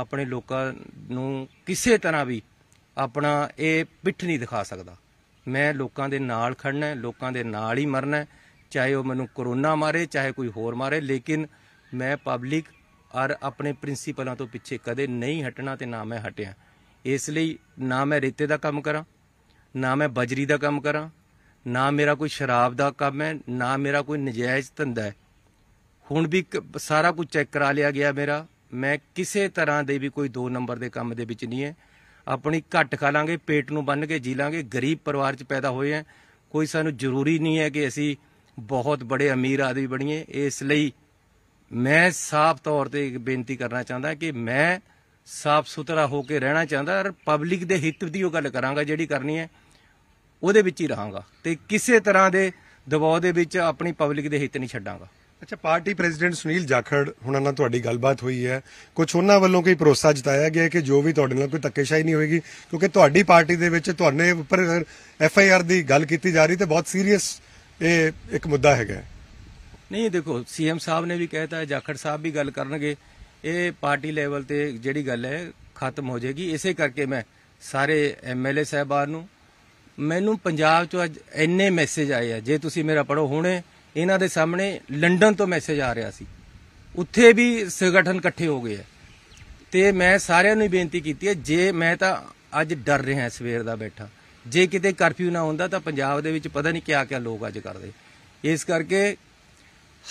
ਆਪਣੇ ਲੋਕਾਂ ਨੂੰ ਕਿਸੇ ਤਰ੍ਹਾਂ ਵੀ ਆਪਣਾ ਇਹ ਪਿੱਠ ਨਹੀਂ ਦਿਖਾ ਸਕਦਾ ਮੈਂ ਲੋਕਾਂ ਦੇ ਨਾਲ ਖੜਨਾ ਹੈ ਲੋਕਾਂ ਦੇ ਨਾਲ ਹੀ ਮਰਨਾ ਹੈ ਚਾਹੇ ਉਹ ਮੈਨੂੰ ਕਰੋਨਾ ਮਾਰੇ ਚਾਹੇ ਕੋਈ ਹੋਰ ਮਾਰੇ ਲੇਕਿਨ ਮੈਂ ਪਬਲਿਕ ਔਰ ਆਪਣੇ ਪ੍ਰਿੰਸੀਪਲਾਂ ਤੋਂ ਪਿੱਛੇ ਕਦੇ ਨਹੀਂ ਹਟਣਾ ਤੇ ਨਾ ਮੈਂ ਹਟਿਆ ਇਸ ਲਈ ਨਾ ਮੈਂ ਰੇਤੇ ਦਾ ਕੰਮ ਕਰਾਂ ਨਾ ਮੈਂ ਬਜਰੀ ਦਾ ਕੰਮ ਕਰਾਂ ਨਾ ਮੇਰਾ ਕੋਈ ਸ਼ਰਾਬ ਦਾ ਕੰਮ ਹੈ ਨਾ ਮੇਰਾ ਕੋਈ ਨਜਾਇਜ਼ ਧੰਦਾ ਹੈ ਹੁਣ ਵੀ ਸਾਰਾ ਕੁਝ ਚੈੱਕ ਕਰਾ ਲਿਆ ਗਿਆ ਮੇਰਾ ਮੈਂ ਕਿਸੇ ਤਰ੍ਹਾਂ ਦੇ ਵੀ ਕੋਈ ਦੋ ਨੰਬਰ ਦੇ ਕੰਮ ਦੇ ਵਿੱਚ ਨਹੀਂ ਹੈ ਆਪਣੀ ਘੱਟ ਖਾ ਲਾਂਗੇ ਪੇਟ ਨੂੰ ਬੰਨ ਕੇ ਜੀ ਲਾਂਗੇ ਗਰੀਬ ਪਰਿਵਾਰ 'ਚ ਪੈਦਾ ਹੋਏ ਆ ਕੋਈ ਸਾਨੂੰ ਜ਼ਰੂਰੀ ਨਹੀਂ ਹੈ ਕਿ ਅਸੀਂ ਬਹੁਤ ਬੜੇ ਅਮੀਰ ਆਦਮੀ ਬਣੀਏ ਇਸ ਲਈ ਮੈਂ ਸਾਫ਼ ਤੌਰ ਤੇ ਇੱਕ ਬੇਨਤੀ ਕਰਨਾ ਚਾਹੁੰਦਾ ਕਿ ਮੈਂ ਸਾਫ਼ ਸੁਥਰਾ ਹੋ ਕੇ ਰਹਿਣਾ ਚਾਹੁੰਦਾ ਔਰ ਪਬਲਿਕ ਦੇ ਹਿੱਤ ਦੀ ਉਹ ਗੱਲ ਕਰਾਂਗਾ ਜਿਹੜੀ ਕਰਨੀ ਹੈ ਉਹਦੇ ਵਿੱਚ ਹੀ ਰਹਾਂਗਾ ਤੇ ਕਿਸੇ ਤਰ੍ਹਾਂ ਦੇ ਦਬਾਅ ਦੇ ਵਿੱਚ ਆਪਣੀ ਪਬਲਿਕ ਦੇ ਹਿੱਤ ਨਹੀਂ ਛੱਡਾਂਗਾ ਅੱਛਾ ਪਾਰਟੀ ਪ੍ਰੈਜ਼ੀਡੈਂਟ ਸੁਨੀਲ ਜਾਖੜ ਹੁਣਾਂ ਨਾਲ ਤੁਹਾਡੀ ਗੱਲਬਾਤ ਹੋਈ ਹੈ ਕੁਝ ਉਹਨਾਂ ਵੱਲੋਂ ਕੋਈ ਭਰੋਸਾ ਜਤਾਇਆ ਗਿਆ ਕਿ ਜੋ ਵੀ ਤੁਹਾਡੇ ਨਾਲ ਕੋਈ ਧੱਕੇਸ਼ਾਹੀ ਨਹੀਂ ਹੋਏਗੀ ਕਿਉਂਕਿ ਤੁਹਾਡੀ ਪਾਰਟੀ ਦੇ ਵਿੱਚ ਤੁਹਾਡੇ ਉੱਪਰ ਐਫ ਆਈ ਆਰ ਦੀ ਗੱਲ ਕੀਤੀ ਜਾ ਰਹੀ ਤੇ ਬਹੁਤ ਸੀਰੀਅਸ ਇਹ ਇੱਕ ਮੁੱਦਾ ਹੈਗਾ ਨਹੀਂ ਦੇਖੋ ਸੀਐਮ ਸਾਹਿਬ ਨੇ ਵੀ ਕਹਿਤਾ ਹੈ ਜਾਖੜ ਸਾਹਿਬ ਵੀ ਗੱਲ ਕਰਨਗੇ ਇਹ ਪਾਰਟੀ ਲੈਵਲ ਤੇ ਜਿਹੜੀ ਗੱਲ ਹੈ ਖਤਮ ਹੋ ਜਾਏਗੀ ਇਸੇ ਕਰਕੇ ਮੈਂ ਸਾਰੇ ਐਮਐਲਏ ਸਾਹਿਬਾਨ ਨੂੰ ਮੈਨੂੰ ਪੰਜਾਬ ਚੋਂ ਅੱਜ ਇੰਨੇ ਮੈਸੇਜ ਆਏ ਆ ਜੇ ਤੁਸੀਂ ਮੇਰਾ ਪੜੋ ਹੁਣੇ ਇਹਨਾਂ ਦੇ ਸਾਹਮਣੇ ਲੰਡਨ ਤੋਂ ਮੈਸੇਜ ਆ ਰਿਹਾ ਸੀ ਉੱਥੇ ਵੀ ਸੰਗਠਨ ਇਕੱਠੇ ਹੋ ਗਏ ਆ ਤੇ ਮੈਂ ਸਾਰਿਆਂ ਨੂੰ ਬੇਨਤੀ ਕੀਤੀ ਹੈ ਜੇ ਮੈਂ ਤਾਂ ਅੱਜ ਡਰ ਰਿਹਾ ਸਵੇਰ ਦਾ ਬੈਠਾ ਜੇ ਕਿਤੇ ਕਰਫਿਊ ਨਾ ਹੁੰਦਾ ਤਾਂ ਪੰਜਾਬ ਦੇ ਵਿੱਚ ਪਤਾ ਨਹੀਂ ਕਿਆ ਕਿਆ ਲੋਕ ਅੱਜ ਕਰਦੇ ਇਸ ਕਰਕੇ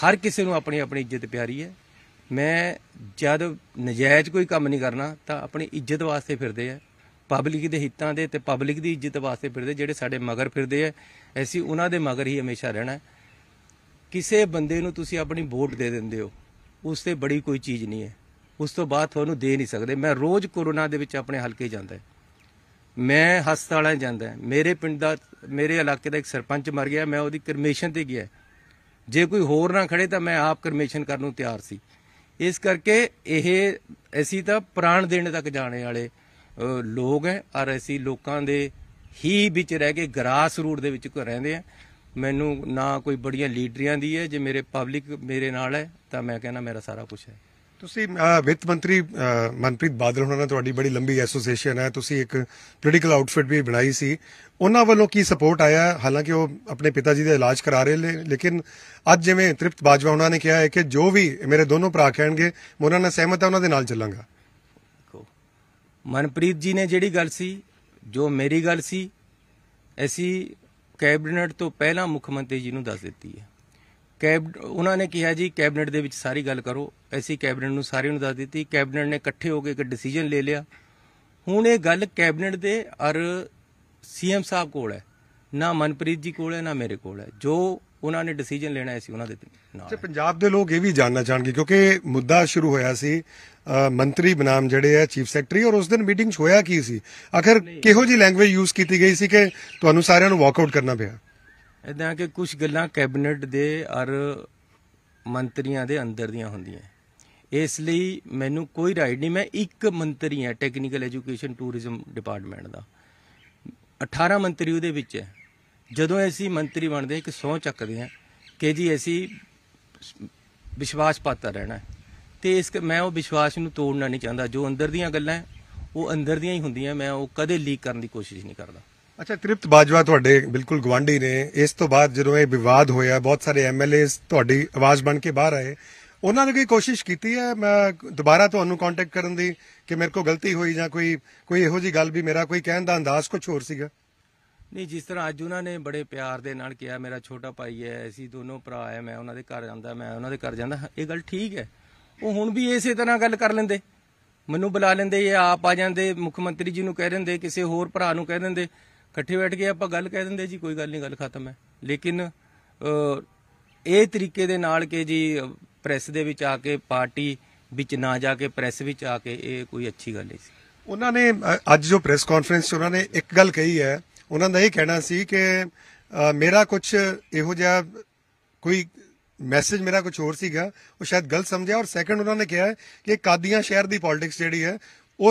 ਹਰ ਕਿਸੇ ਨੂੰ ਆਪਣੀ ਆਪਣੀ ਇੱਜ਼ਤ ਪਿਆਰੀ ਹੈ ਮੈਂ ਜਦ ਨਜਾਇਜ਼ ਕੋਈ ਕੰਮ ਨਹੀਂ ਕਰਨਾ ਤਾਂ ਆਪਣੀ ਇੱਜ਼ਤ ਵਾਸਤੇ ਫਿਰਦੇ ਆ ਪਬਲਿਕ ਦੇ ਹਿੱਤਾਂ ਦੇ ਤੇ ਪਬਲਿਕ ਦੀ ਇੱਜ਼ਤ ਵਾਸਤੇ ਫਿਰਦੇ ਜਿਹੜੇ ਸਾਡੇ ਮਗਰ ਫਿਰਦੇ ਐ ਐਸੀ ਉਹਨਾਂ ਦੇ ਮਗਰ ਹੀ ਹਮੇਸ਼ਾ ਰਹਿਣਾ ਕਿਸੇ ਬੰਦੇ ਨੂੰ ਤੁਸੀਂ ਆਪਣੀ ਵੋਟ ਦੇ ਦਿੰਦੇ ਹੋ ਉਸ ਤੇ ਬੜੀ ਕੋਈ ਚੀਜ਼ ਨਹੀਂ ਹੈ ਉਸ ਤੋਂ ਬਾਅਦ ਤੁਹਾਨੂੰ ਦੇ ਨਹੀਂ ਸਕਦੇ ਮੈਂ ਰੋਜ਼ ਕੋਰੋਨਾ ਦੇ ਵਿੱਚ ਆਪਣੇ ਹਲਕੇ ਜਾਂਦਾ ਮੈਂ ਹਸਪਤਾਲਾਂ ਜਾਂਦਾ ਮੇਰੇ ਪਿੰਡ ਦਾ ਮੇਰੇ ਇਲਾਕੇ ਦਾ ਇੱਕ ਸਰਪੰਚ ਮਰ ਗਿਆ ਮੈਂ ਉਹਦੀ ਕਰਮੇਸ਼ਨ ਤੇ ਗਿਆ ਜੇ ਕੋਈ ਹੋਰ ਨਾ ਖੜੇ ਤਾਂ ਮੈਂ ਆਪ ਕਰਮੇਸ਼ਨ ਕਰਨ ਨੂੰ ਤਿਆਰ ਸੀ ਇਸ ਕਰਕੇ ਇਹ ਅਸੀਂ ਤਾਂ ਪ੍ਰਾਣ ਦੇਣ ਤੱਕ ਜਾਣੇ ਵਾਲੇ ਲੋਕ ਹੈ ਔਰ ਅਸੀਂ ਲੋਕਾਂ ਦੇ ਹੀ ਵਿੱਚ ਰਹਿ ਕੇ ਗਰਾਸ ਰੂਟ ਦੇ ਵਿੱਚ ਰਹਿੰਦੇ ਆ ਮੈਨੂੰ ਨਾ ਕੋਈ ਬੜੀਆਂ ਲੀਡਰੀਆਂ ਦੀ ਹੈ ਜੇ ਮੇਰੇ ਪਬਲਿਕ ਮੇਰੇ ਨਾਲ ਹੈ ਤਾਂ ਮੈਂ ਕਹਿੰਦਾ ਮੇਰਾ ਸਾਰਾ ਕੁਝ ਹੈ ਤੁਸੀਂ ਵਿੱਤ ਮੰਤਰੀ ਮਨਪ੍ਰੀਤ ਬਾਦਲ ਹੋਣਾ ਨਾਲ ਤੁਹਾਡੀ ਬੜੀ ਲੰਬੀ ਐਸੋਸੀਏਸ਼ਨ ਹੈ ਤੁਸੀਂ ਇੱਕ ਪੋਲੀਟੀਕਲ ਆਊਟਫਿਟ ਵੀ ਬਣਾਈ ਸੀ ਉਹਨਾਂ ਵੱਲੋਂ ਕੀ ਸਪੋਰਟ ਆਇਆ ਹਾਲਾਂਕਿ ਉਹ ਆਪਣੇ ਪਿਤਾ ਜੀ ਦਾ ਇਲਾਜ ਕਰਾ ਰਹੇ ਨੇ ਲੇਕਿਨ ਅੱਜ ਜਿਵੇਂ ਤ੍ਰਿਪਤ ਬਾਜਵਾ ਉਹਨਾਂ ਨੇ ਕਿਹਾ ਹੈ ਕਿ ਜੋ ਵੀ ਮੇਰੇ ਦੋਨੋਂ ਭਰਾ ਕਹਿਣਗੇ ਮੈਂ ਉਹਨਾਂ ਨਾਲ ਸਹਿਮਤ ਹਾਂ ਉਹਨਾਂ ਦੇ ਨਾਲ ਚੱਲਾਂਗਾ ਮਨਪ੍ਰੀਤ ਜੀ ਨੇ ਜਿਹੜੀ ਗੱਲ ਸੀ ਜੋ ਮੇਰੀ ਗੱਲ ਸੀ ਅਸੀਂ ਕੈਬਨਿਟ ਤੋਂ ਪਹਿਲਾਂ ਮੁੱਖ ਮੰਤਰੀ ਜੀ ਨੂੰ ਦੱਸ ਦਿੱਤੀ ਹੈ ਕੈਬ ਉਹਨਾਂ ਨੇ ਕਿਹਾ ਜੀ ਕੈਬਨਿਟ ਦੇ ਵਿੱਚ ਸਾਰੀ ਗੱਲ ਕਰੋ ਅਸੀਂ ਕੈਬਨਿਟ ਨੂੰ ਸਾਰਿਆਂ ਨੂੰ ਦੱਸ ਦਿੱਤੀ ਕੈਬਨਿਟ ਨੇ ਇਕੱਠੇ ਹੋ ਕੇ ਇੱਕ ਡਿਸੀਜਨ ਲੈ ਲਿਆ ਹੁਣ ਇਹ ਗੱਲ ਕੈਬਨਿਟ ਦੇ ਔਰ ਸੀਐਮ ਸਾਹਿਬ ਕੋਲ ਹੈ ਨਾ ਮਨਪ੍ਰੀਤ ਜੀ ਕੋਲ ਹੈ ਨਾ ਮੇਰੇ ਕੋਲ ਹੈ ਜੋ ਉਹਨਾਂ ਨੇ ਡਿਸੀਜਨ ਲੈਣਾ ਸੀ ਉਹਨਾਂ ਦੇ ਨਾਲ ਤੇ ਪੰਜਾਬ ਦੇ ਲੋਕ ਇਹ ਵੀ ਜਾਨਣਾ ਚਾਹਣਗੇ ਕਿਉਂਕਿ ਮੁੱਦਾ ਸ਼ੁਰੂ ਹੋਇਆ ਸੀ ਮੰਤਰੀ ਬਨਾਮ ਜਿਹੜੇ ਆ ਚੀਫ ਸੈਕਟਰੀ ਔਰ ਉਸ ਦਿਨ ਮੀਟਿੰਗ 'ਚ ਹੋਇਆ ਕੀ ਸੀ ਆਖਰ ਕਿਹੋ ਜੀ ਲੈਂਗੁਏਜ ਯੂਜ਼ ਕੀਤੀ ਗਈ ਸੀ ਕਿ ਤੁਹਾਨੂੰ ਸਾਰਿਆਂ ਨੂੰ ਵਾਕਆਊਟ ਕਰਨਾ ਪਿਆ ਇਦਾਂ ਕਿ ਕੁਝ ਗੱਲਾਂ ਕੈਬਨਿਟ ਦੇ ਔਰ ਮੰਤਰੀਆਂ ਦੇ ਅੰਦਰ ਦੀਆਂ ਹੁੰਦੀਆਂ ਇਸ ਲਈ ਮੈਨੂੰ ਕੋਈ ਰਾਈਟ ਨਹੀਂ ਮੈਂ ਇੱਕ ਮੰਤਰੀ ਹਾਂ ਟੈਕਨੀਕਲ ਐਜੂਕੇਸ਼ਨ ਟੂਰਿਜ਼ਮ ਡਿਪਾਰਟਮੈਂਟ ਦਾ 18 ਮੰਤਰੀ ਉਹਦੇ ਵਿੱਚ ਹੈ ਜਦੋਂ ਅਸੀਂ ਮੰਤਰੀ ਬਣਦੇ ਇੱਕ ਸੋਚ ਚੱਕਦੇ ਆ ਕਿ ਜੀ ਅਸੀਂ ਵਿਸ਼ਵਾਸ ਪਾਤਾ ਰਹਿਣਾ ਤੇ ਇਸ ਮੈਂ ਉਹ ਵਿਸ਼ਵਾਸ ਨੂੰ ਤੋੜਨਾ ਨਹੀਂ ਚਾਹੁੰਦਾ ਜੋ ਅੰਦਰ ਦੀਆਂ ਗੱਲਾਂ ਉਹ ਅੰਦਰ ਦੀਆਂ ਹੀ ਹੁੰਦੀਆਂ ਮੈਂ ਉਹ ਕਦੇ ਲੀਕ ਕਰਨ ਦੀ ਕੋਸ਼ਿਸ਼ ਨਹੀਂ ਕਰਦਾ ਅੱਛਾ ਤ੍ਰਿਪਤ ਬਾਜਵਾ ਤੁਹਾਡੇ ਬਿਲਕੁਲ ਗਵਾਂਢੀ ਨੇ ਇਸ ਤੋਂ ਬਾਅਦ ਜਦੋਂ ਇਹ ਵਿਵਾਦ ਹੋਇਆ ਬਹੁਤ ਸਾਰੇ ਐਮਐਲਏਸ ਤੁਹਾਡੀ ਆਵਾਜ਼ ਬਣ ਕੇ ਬਾਹਰ ਆਏ ਉਹਨਾਂ ਨੇ ਕੋਈ ਕੋਸ਼ਿਸ਼ ਕੀਤੀ ਹੈ ਮੈਂ ਦੁਬਾਰਾ ਤੁਹਾਨੂੰ ਕੰਟੈਕਟ ਕਰਨ ਦੀ ਕਿ ਮੇਰੇ ਕੋਲ ਗਲਤੀ ਹੋਈ ਜਾਂ ਕੋਈ ਕੋਈ ਇਹੋ ਜੀ ਗੱਲ ਵੀ ਮੇਰਾ ਕੋਈ ਕਹਿਣ ਦਾ ਅੰਦਾਜ਼ ਕੁਝ ਹੋਰ ਸੀਗਾ ਨਹੀਂ ਜਿਸ ਤਰ੍ਹਾਂ ਅੱਜ ਉਹਨਾਂ ਨੇ ਬੜੇ ਪਿਆਰ ਦੇ ਨਾਲ ਕਿਹਾ ਮੇਰਾ ਛੋਟਾ ਭਾਈ ਹੈ ਅਸੀਂ ਦੋਨੋਂ ਭਰਾ ਹੈ ਮੈਂ ਉਹਨਾਂ ਦੇ ਘਰ ਜਾਂਦਾ ਮੈਂ ਉਹਨਾਂ ਦੇ ਘਰ ਜਾਂਦਾ ਇਹ ਗੱਲ ਠੀਕ ਹੈ ਉਹ ਹੁਣ ਵੀ ਇਸੇ ਤਰ੍ਹਾਂ ਗੱਲ ਕਰ ਲੈਂਦੇ ਮੈਨੂੰ ਬੁਲਾ ਲੈਂਦੇ ਇਹ ਆਪ ਆ ਜਾਂਦੇ ਮੁੱਖ ਮੰਤਰੀ ਜੀ ਨੂੰ ਕਹਿ ਦਿੰਦੇ ਕਿਸੇ ਹੋਰ ਭਰਾ ਨੂੰ ਕਹਿ ਦਿੰਦੇ ਇਕੱਠੇ ਬੈਠ ਕੇ ਆਪਾਂ ਗੱਲ ਕਹਿ ਦਿੰਦੇ ਜੀ ਕੋਈ ਗੱਲ ਨਹੀਂ ਗੱਲ ਖਤਮ ਹੈ ਲੇਕਿਨ ਇਹ ਤਰੀਕੇ ਦੇ ਨਾਲ ਕਿ ਜੀ ਪ੍ਰੈਸ ਦੇ ਵਿੱਚ ਆ ਕੇ ਪਾਰਟੀ ਵਿੱਚ ਨਾ ਜਾ ਕੇ ਪ੍ਰੈਸ ਵਿੱਚ ਆ ਕੇ ਇਹ ਕੋਈ ਅੱਛੀ ਗੱਲ ਨਹੀਂ ਸੀ ਉਹਨਾਂ ਨੇ ਅੱਜ ਜੋ ਪ੍ਰੈਸ ਕਾਨਫਰੰਸ 'ਚ ਉਹਨਾਂ ਨੇ ਇੱਕ ਗੱਲ ਕਹੀ ਹੈ ਉਹਨਾਂ ਦਾ ਇਹ ਕਹਿਣਾ ਸੀ ਕਿ ਮੇਰਾ ਕੁਝ ਇਹੋ ਜਿਹਾ ਕੋਈ ਮੈਸੇਜ ਮੇਰਾ ਕੁਝ ਹੋਰ ਸੀਗਾ ਉਹ ਸ਼ਾਇਦ ਗਲਤ ਸਮਝਿਆ ਔਰ ਸੈਕੰਡ ਉਹਨਾਂ ਨੇ ਕਿਹਾ ਕਿ ਕਾਦੀਆਂ ਸ਼ਹਿਰ ਦੀ ਪੋਲਿਟਿਕਸ ਜਿਹੜੀ ਹੈ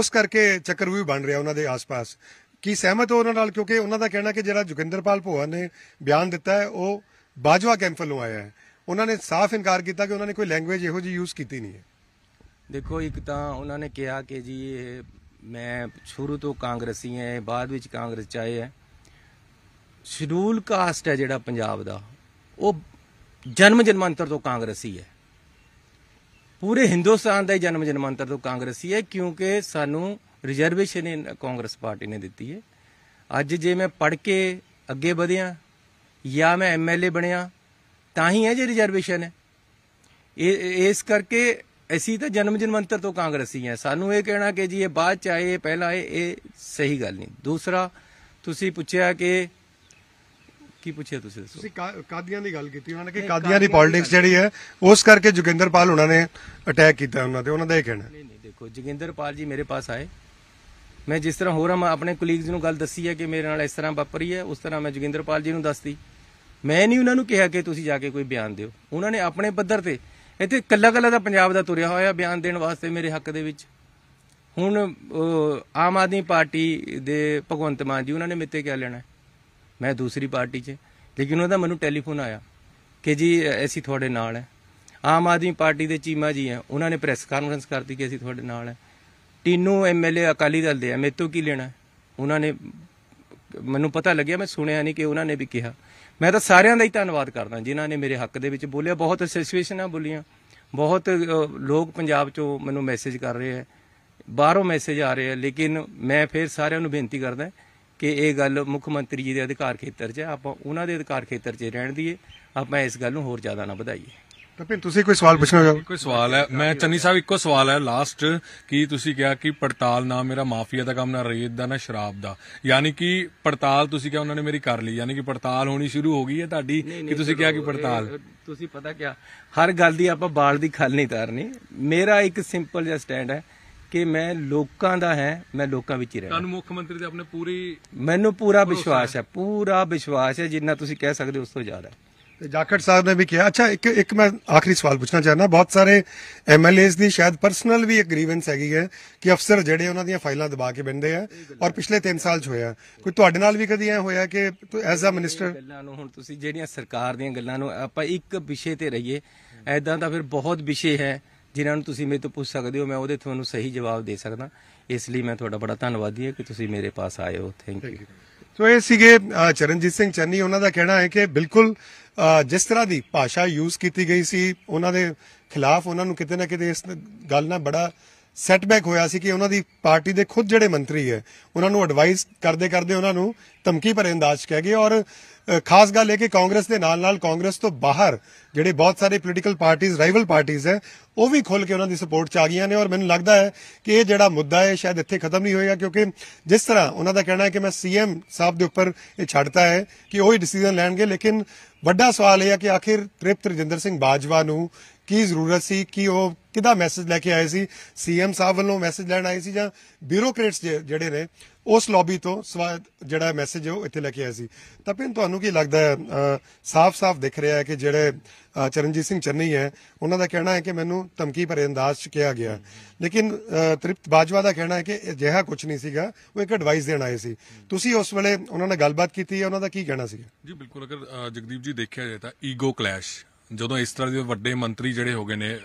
ਉਸ ਕਰਕੇ ਚੱਕਰ ਵੀ ਬਣ ਰਿਹਾ ਉਹਨਾਂ ਦੇ ਆਸ-ਪਾਸ ਕੀ ਸਹਿਮਤ ਹੋ ਉਹਨਾਂ ਨਾਲ ਕਿਉਂਕਿ ਉਹਨਾਂ ਦਾ ਕਹਿਣਾ ਕਿ ਜਿਹੜਾ ਜੁਗਿੰਦਰਪਾਲ ਭੋਆ ਨੇ ਬਿਆਨ ਦਿੱਤਾ ਹੈ ਉਹ ਬਾਜਵਾ ਕੈਂਪ ਵੱਲੋਂ ਆਇਆ ਹੈ ਉਹਨਾਂ ਨੇ ਸਾਫ਼ ਇਨਕਾਰ ਕੀਤਾ ਕਿ ਉਹਨਾਂ ਨੇ ਕੋਈ ਲੈਂਗੁਏਜ ਇਹੋ ਜੀ ਯੂਜ਼ ਕੀਤੀ ਨਹੀਂ ਹੈ ਦੇਖੋ ਇੱਕ ਤਾਂ ਉਹਨਾਂ ਨੇ ਕਿਹਾ ਕਿ ਜੀ ਮੈਂ ਸ਼ੁਰੂ ਤੋਂ ਕਾਂਗਰਸੀ ਹਾਂ ਬਾਅਦ ਵਿੱਚ ਕਾਂਗਰਸ ਚ ਆਏ ਹੈ ਸ਼ਡਿਊਲ ਕਾਸਟ ਹੈ ਜਿਹੜਾ ਪੰਜਾਬ ਦਾ ਉਹ ਜਨਮ ਜਨਮਾਂਤਰ ਤੋਂ ਕਾਂਗਰਸੀ ਹੈ ਪੂਰੇ ਹਿੰਦੁਸਤਾਨ ਦਾ ਜਨਮ ਜਨਮਾਂਤਰ ਤੋਂ ਕਾਂਗਰਸੀ ਹੈ ਕਿਉਂਕਿ ਸਾਨੂੰ ਰਿਜ਼ਰਵੇਸ਼ਨ ਕਾਂਗਰਸ ਪਾਰਟੀ ਨੇ ਦਿੱਤੀ ਹੈ ਅੱਜ ਜੇ ਮੈਂ ਪੜ ਕੇ ਅੱਗੇ ਵਧਿਆ ਜਾਂ ਮੈਂ ਐਮਐਲਏ ਬਣਿਆ ਤਾਂ ਹੀ ਹੈ ਜੇ ਰਿਜ਼ਰਵੇਸ਼ਨ ਹੈ ਇਸ ਕਰਕੇ ਅਸੀਂ ਤਾਂ ਜਨਮ ਜਨਮਾਂਤਰ ਤੋਂ ਕਾਂਗਰਸੀ ਹਾਂ ਸਾਨੂੰ ਇਹ ਕਹਿਣਾ ਕਿ ਜੀ ਇਹ ਬਾਅਦ ਚ ਆਏ ਪਹਿਲਾਂ ਆਏ ਇਹ ਸਹੀ ਗੱਲ ਨਹੀਂ ਦੂਸਰਾ ਤੁਸੀਂ ਪੁੱਛਿਆ ਕਿ ਕੀ ਪੁੱਛਿਆ ਤੁਸੀਂ ਦੱਸੋ ਤੁਸੀਂ ਕਾਦੀਆਂ ਦੀ ਗੱਲ ਕੀਤੀ ਉਹਨਾਂ ਨੇ ਕਿ ਕਾਦੀਆਂ ਦੀ ਪੋਲਿਟਿਕਸ ਜਿਹੜੀ ਹੈ ਉਸ ਕਰਕੇ ਜੁਗਿੰਦਰਪਾਲ ਉਹਨਾਂ ਨੇ ਅਟੈਕ ਕੀਤਾ ਉਹਨਾਂ ਤੇ ਉਹਨਾਂ ਦਾ ਇਹ ਕਹਿਣਾ ਨਹੀਂ ਨਹੀਂ ਦੇਖੋ ਜੁਗਿੰਦਰਪਾਲ ਜੀ ਮੇਰੇ ਪਾਸ ਆਏ ਮੈਂ ਜਿਸ ਤਰ੍ਹਾਂ ਹੋਰ ਮੈਂ ਆਪਣੇ ਕੋਲੀਗਸ ਨੂੰ ਗੱਲ ਦੱਸੀ ਹੈ ਕਿ ਮੇਰੇ ਨਾਲ ਇਸ ਤਰ੍ਹਾਂ ਵਾਪਰੀ ਹੈ ਉਸ ਤਰ੍ਹਾਂ ਮੈਂ ਜੁਗਿੰਦਰਪਾਲ ਜੀ ਨੂੰ ਦੱਸਤੀ ਮੈਂ ਨਹੀਂ ਉਹਨਾਂ ਨੂੰ ਕਿਹਾ ਕਿ ਤੁਸੀਂ ਜਾ ਕੇ ਕੋਈ ਬਿਆਨ ਦਿਓ ਉਹਨਾਂ ਨੇ ਆਪਣੇ ਪੱਧਰ ਤੇ ਇੱਥੇ ਕੱਲਾ ਕੱਲਾ ਦਾ ਪੰਜਾਬ ਦਾ ਤੁਰਿਆ ਹੋਇਆ ਬਿਆਨ ਦੇਣ ਵਾਸਤੇ ਮੇਰੇ ਹੱਕ ਦੇ ਵਿੱਚ ਹੁਣ ਆਮ ਆਦਮੀ ਪਾਰਟੀ ਦੇ ਭਗਵੰਤ ਮਾਨ ਜੀ ਉਹਨਾਂ ਨੇ ਮੇਤੇ ਕਿਆ ਲੈਣਾ ਮੈਂ ਦੂਸਰੀ ਪਾਰਟੀ 'ਚ ਲੇਕਿਨ ਉਹਦਾ ਮੈਨੂੰ ਟੈਲੀਫੋਨ ਆਇਆ ਕਿ ਜੀ ਅਸੀਂ ਤੁਹਾਡੇ ਨਾਲ ਹੈ ਆਮ ਆਦਮੀ ਪਾਰਟੀ ਦੇ ਚੀਮਾ ਜੀ ਹੈ ਉਹਨਾਂ ਨੇ ਪ੍ਰੈਸ ਕਾਨਫਰੰਸ ਕਰਤੀ ਕਿ ਅਸੀਂ ਤੁਹਾਡੇ ਨਾਲ ਹੈ ਟੀਨੂ ਐਮਐਲਏ ਅਕਾਲੀ ਦਲ ਦੇ ਹੈ ਮੇਤੋਂ ਕੀ ਲੈਣਾ ਉਹਨਾਂ ਨੇ ਮੈਨੂੰ ਪਤਾ ਲੱਗਿਆ ਮੈਂ ਸੁਣਿਆ ਨਹੀਂ ਕਿ ਉਹਨਾਂ ਨੇ ਵੀ ਕਿਹਾ ਮੈਂ ਤਾਂ ਸਾਰਿਆਂ ਦਾ ਹੀ ਧੰਨਵਾਦ ਕਰਦਾ ਜਿਨ੍ਹਾਂ ਨੇ ਮੇਰੇ ਹੱਕ ਦੇ ਵਿੱਚ ਬੋਲਿਆ ਬਹੁਤ ਸਿਚੁਏਸ਼ਨਾਂ ਬੋਲੀਆਂ ਬਹੁਤ ਲੋਕ ਪੰਜਾਬ ਚੋਂ ਮੈਨੂੰ ਮੈਸੇਜ ਕਰ ਰਹੇ ਹੈ ਬਾਹਰੋਂ ਮੈਸੇਜ ਆ ਰਹੇ ਹੈ ਲੇਕਿਨ ਮੈਂ ਫਿਰ ਸਾਰਿਆਂ ਨੂੰ ਬੇਨਤੀ ਕਰਦਾ ਕਿ ਇਹ ਗੱਲ ਮੁੱਖ ਮੰਤਰੀ ਜੀ ਦੇ ਅਧਿਕਾਰ ਖੇਤਰ 'ਚ ਹੈ ਆਪਾਂ ਉਹਨਾਂ ਦੇ ਅਧਿਕਾਰ ਖੇਤਰ 'ਚ ਰਹਿਣ ਦੀਏ ਆਪਾਂ ਇਸ ਗੱਲ ਨੂੰ ਹੋਰ ਜ਼ਿਆਦਾ ਨਾ ਵਧਾਈਏ ਤਪਿੰ ਤੁਸੀਂ ਕੋਈ ਸਵਾਲ ਪੁੱਛਣਾ ਚਾਹੋ ਕੋਈ ਸਵਾਲ ਹੈ ਮੈਂ ਚੰਨੀ ਸਾਹਿਬ ਇੱਕੋ ਸਵਾਲ ਹੈ ਲਾਸਟ ਕੀ ਤੁਸੀਂ ਕਿਹਾ ਕਿ ਪੜਤਾਲ ਨਾ ਮੇਰਾ ਮਾਫੀਆ ਦਾ ਕੰਮ ਨਾ ਰੇਤ ਦਾ ਨਾ ਸ਼ਰਾਬ ਦਾ ਯਾਨੀ ਕਿ ਪੜਤਾਲ ਤੁਸੀਂ ਕਿਹਾ ਉਹਨਾਂ ਨੇ ਮੇਰੀ ਕਰ ਲਈ ਯਾਨੀ ਕਿ ਪੜਤਾਲ ਹੋਣੀ ਸ਼ੁਰੂ ਹੋ ਗਈ ਹੈ ਤੁਹਾਡੀ ਕਿ ਤੁਸੀਂ ਕਿਹਾ ਕਿ ਪੜਤਾਲ ਤੁਸੀਂ ਪਤਾ ਕਿਹਾ ਹਰ ਗੱਲ ਦੀ ਆਪਾਂ ਬਾਲ ਦੀ ਖਲ ਨਹੀਂ ਤਾਰਨੀ ਮੇਰਾ ਇੱਕ ਸਿੰਪਲ ਜਿਹਾ ਸਟੈਂਡ ਹੈ ਕਿ ਮੈਂ ਲੋਕਾਂ ਦਾ ਹੈ ਮੈਂ ਲੋਕਾਂ ਵਿੱਚ ਹੀ ਰਹਿਣਾ ਤੁਹਾਨੂੰ ਮੁੱਖ ਮੰਤਰੀ ਦੇ ਆਪਣੇ ਪੂਰੀ ਮੈਨੂੰ ਪੂਰਾ ਵਿਸ਼ਵਾਸ ਹੈ ਪੂਰਾ ਵਿਸ਼ਵਾਸ ਹੈ ਜਿੰਨਾ ਤੁਸੀਂ ਕਹਿ ਸਕਦੇ ਉਸ ਤੋਂ ਜ਼ਿਆਦਾ ਤੇ ਜਾਖੜ ਸਾਹਿਬ ਨੇ ਵੀ ਕਿਹਾ ਅੱਛਾ ਇੱਕ ਇੱਕ ਮੈਂ ਆਖਰੀ ਸਵਾਲ ਪੁੱਛਣਾ ਚਾਹਨਾ ਬਹੁਤ ਸਾਰੇ ਐਮਐਲਏਸ ਦੀ ਸ਼ਾਇਦ ਪਰਸਨਲ ਵੀ ਅਗਰੀਵੈਂਸ ਹੈਗੀ ਹੈ ਕਿ ਅਫਸਰ ਜਿਹੜੇ ਉਹਨਾਂ ਦੀਆਂ ਫਾਈਲਾਂ ਦਬਾ ਕੇ ਬੰਦੇ ਆ ਔਰ ਪਿਛਲੇ 3 ਸਾਲ ਚ ਹੋਇਆ ਕੋਈ ਤੁਹਾਡੇ ਨਾਲ ਵੀ ਕਦੀ ਐ ਹੋਇਆ ਕਿ ਐਜ਼ ਅ ਮਿਨਿਸਟਰ ਗੱਲਾਂ ਨੂੰ ਹੁਣ ਤੁਸੀਂ ਜਿਹੜੀਆਂ ਸਰਕਾਰ ਦੀਆਂ ਗੱਲਾਂ ਨੂੰ ਆਪਾਂ ਇੱਕ ਵਿਸ਼ੇ ਤੇ ਰਹੀਏ ਐਦਾਂ ਤਾਂ ਫਿਰ ਬਹੁਤ ਵਿਸ਼ੇ ਹੈ ਜਿਨ੍ਹਾਂ ਨੂੰ ਤੁਸੀਂ ਮੇਰੇ ਤੋਂ ਪੁੱਛ ਸਕਦੇ ਹੋ ਮੈਂ ਉਹਦੇ ਤੁਹਾਨੂੰ ਸਹੀ ਜਵਾਬ ਦੇ ਸਕਦਾ ਇਸ ਲਈ ਮੈਂ ਤੁਹਾਡਾ ਬੜਾ ਧੰਨਵਾਦੀ ਹਾਂ ਕਿ ਤੁਸੀਂ ਮੇਰੇ ਪਾਸ ਆਏ ਹੋ ਥੈਂਕ ਯੂ ਸੋ ਇਹ ਸੀਗੇ ਚਰਨਜੀਤ ਸਿੰਘ ਚੰਨੀ ਉਹਨਾਂ ਦਾ ਕਹਿਣਾ ਹੈ ਕਿ ਬਿਲਕੁਲ ਜਿਸ ਤਰ੍ਹਾਂ ਦੀ ਭਾਸ਼ਾ ਯੂਜ਼ ਕੀਤੀ ਗਈ ਸੀ ਉਹਨਾਂ ਦੇ ਖਿਲਾਫ ਉਹਨਾਂ ਨੂੰ ਕਿਤੇ ਨਾ ਕਿਤੇ ਇਸ ਗੱਲ ਨਾਲ ਬੜਾ ਸੈਟਬੈਕ ਹੋਇਆ ਸੀ ਕਿ ਉਹਨਾਂ ਦੀ ਪਾਰਟੀ ਦੇ ਖੁਦ ਜਿਹੜੇ ਮੰਤਰੀ ਹੈ ਉਹਨਾਂ ਨੂੰ ਐਡਵਾਈਸ ਕਰਦੇ ਕਰਦੇ ਉਹਨਾਂ ਨੂੰ ਧਮਕੀ ਭਰੇ ਅੰਦਾਜ਼ ਕਹਿ ਗਏ ਔਰ ਖਾਸ ਗੱਲ ਇਹ ਕਿ ਕਾਂਗਰਸ ਦੇ ਨਾਲ ਨਾਲ ਕਾਂਗਰਸ ਤੋਂ ਬਾਹਰ ਜਿਹੜੇ ਬਹੁਤ ਸਾਰੇ ਪੋਲੀਟੀਕਲ ਪਾਰਟੀਆਂ ਰਾਈਵਲ ਪਾਰਟੀਆਂ ਹੈ ਉਹ ਵੀ ਖੁੱਲ ਕੇ ਉਹਨਾਂ ਦੀ ਸਪੋਰਟ ਚ ਆ ਗਈਆਂ ਨੇ ਔਰ ਮੈਨੂੰ ਲੱਗਦਾ ਹੈ ਕਿ ਇਹ ਜਿਹੜਾ ਮੁੱਦਾ ਹੈ ਸ਼ਾਇਦ ਇੱਥੇ ਖਤਮ ਨਹੀਂ ਹੋਏਗਾ ਕਿਉਂਕਿ ਜਿਸ ਤਰ੍ਹਾਂ ਉਹਨਾਂ ਦਾ ਕਹਿਣਾ ਹੈ ਕਿ ਮੈਂ ਸੀਐਮ ਸਾਹਿਬ ਦੇ ਉੱਪਰ ਇਹ ਛੱਡਤਾ ਹੈ ਕਿ ਉਹ ਹੀ ਡਿਸੀਜਨ ਲੈਣਗੇ ਲੇਕਿਨ ਵੱਡਾ ਸਵਾਲ ਇਹ ਹੈ ਕਿ ਆਖਿਰ ਤ੍ਰਿਪਤ ਰਜਿੰਦਰ ਸਿੰਘ ਬਾਜਵਾ ਨੂੰ ਕੀ ਜ਼ਰੂਰਤ ਸੀ ਕਿ ਉਹ ਕਿਹਦਾ ਮੈਸੇਜ ਲੈ ਕੇ ਆਏ ਸੀ ਸੀਐਮ ਸਾਹਿਬ ਵੱਲੋਂ ਮੈਸੇਜ ਲੈਣ ਆਏ ਸੀ ਜਾਂ ਬਿਊਰੋਕ੍ਰੇਟਸ ਜਿਹੜੇ ਨੇ ਉਸ ਲੌਬੀ ਤੋਂ ਜਿਹੜਾ ਮੈਸੇਜ ਉਹ ਇੱਥੇ ਲੈ ਕੇ ਆਏ ਸੀ ਤਾਂ ਪਿੰਨ ਤੁਹਾਨੂੰ ਕੀ ਲੱਗਦਾ ਹੈ ਸਾਫ਼-ਸਾਫ਼ ਦਿਖ ਰਿਹਾ ਹੈ ਕਿ ਜਿਹੜੇ ਚਰਨਜੀਤ ਸਿੰਘ ਚੰਨੀ ਹੈ ਉਹਨਾਂ ਦਾ ਕਹਿਣਾ ਹੈ ਕਿ ਮੈਨੂੰ ਧਮਕੀ ਭਰੇ ਅੰਦਾਜ਼ 'ਚ ਕਿਹਾ ਗਿਆ ਲੇਕਿਨ ਤ੍ਰਿਪਤ ਬਾਜਵਾ ਦਾ ਕਹਿਣਾ ਹੈ ਕਿ ਅਜਿਹਾ ਕੁਝ ਨਹੀਂ ਸੀਗਾ ਉਹ ਇੱਕ ਐਡਵਾਈਸ ਦੇਣ ਆਏ ਸੀ ਤੁਸੀਂ ਉਸ ਵੇਲੇ ਉਹਨਾਂ ਨਾਲ ਗੱਲਬਾਤ ਕੀਤੀ ਹੈ ਉਹਨਾਂ ਦਾ ਕੀ ਕਹਿਣਾ ਸੀ ਜੀ ਬਿਲਕੁਲ ਅਗਰ ਜਗਦੀਪ ਜੀ ਦੇਖਿਆ ਜਾਏ ਤਾਂ ਈਗੋ ਕਲੈਸ਼ ਜਦੋਂ ਇਸ ਤਰ੍ਹਾਂ ਦੇ ਵੱਡੇ ਮੰਤਰੀ ਜਿਹੜੇ ਹੋ ਗਏ ਨੇ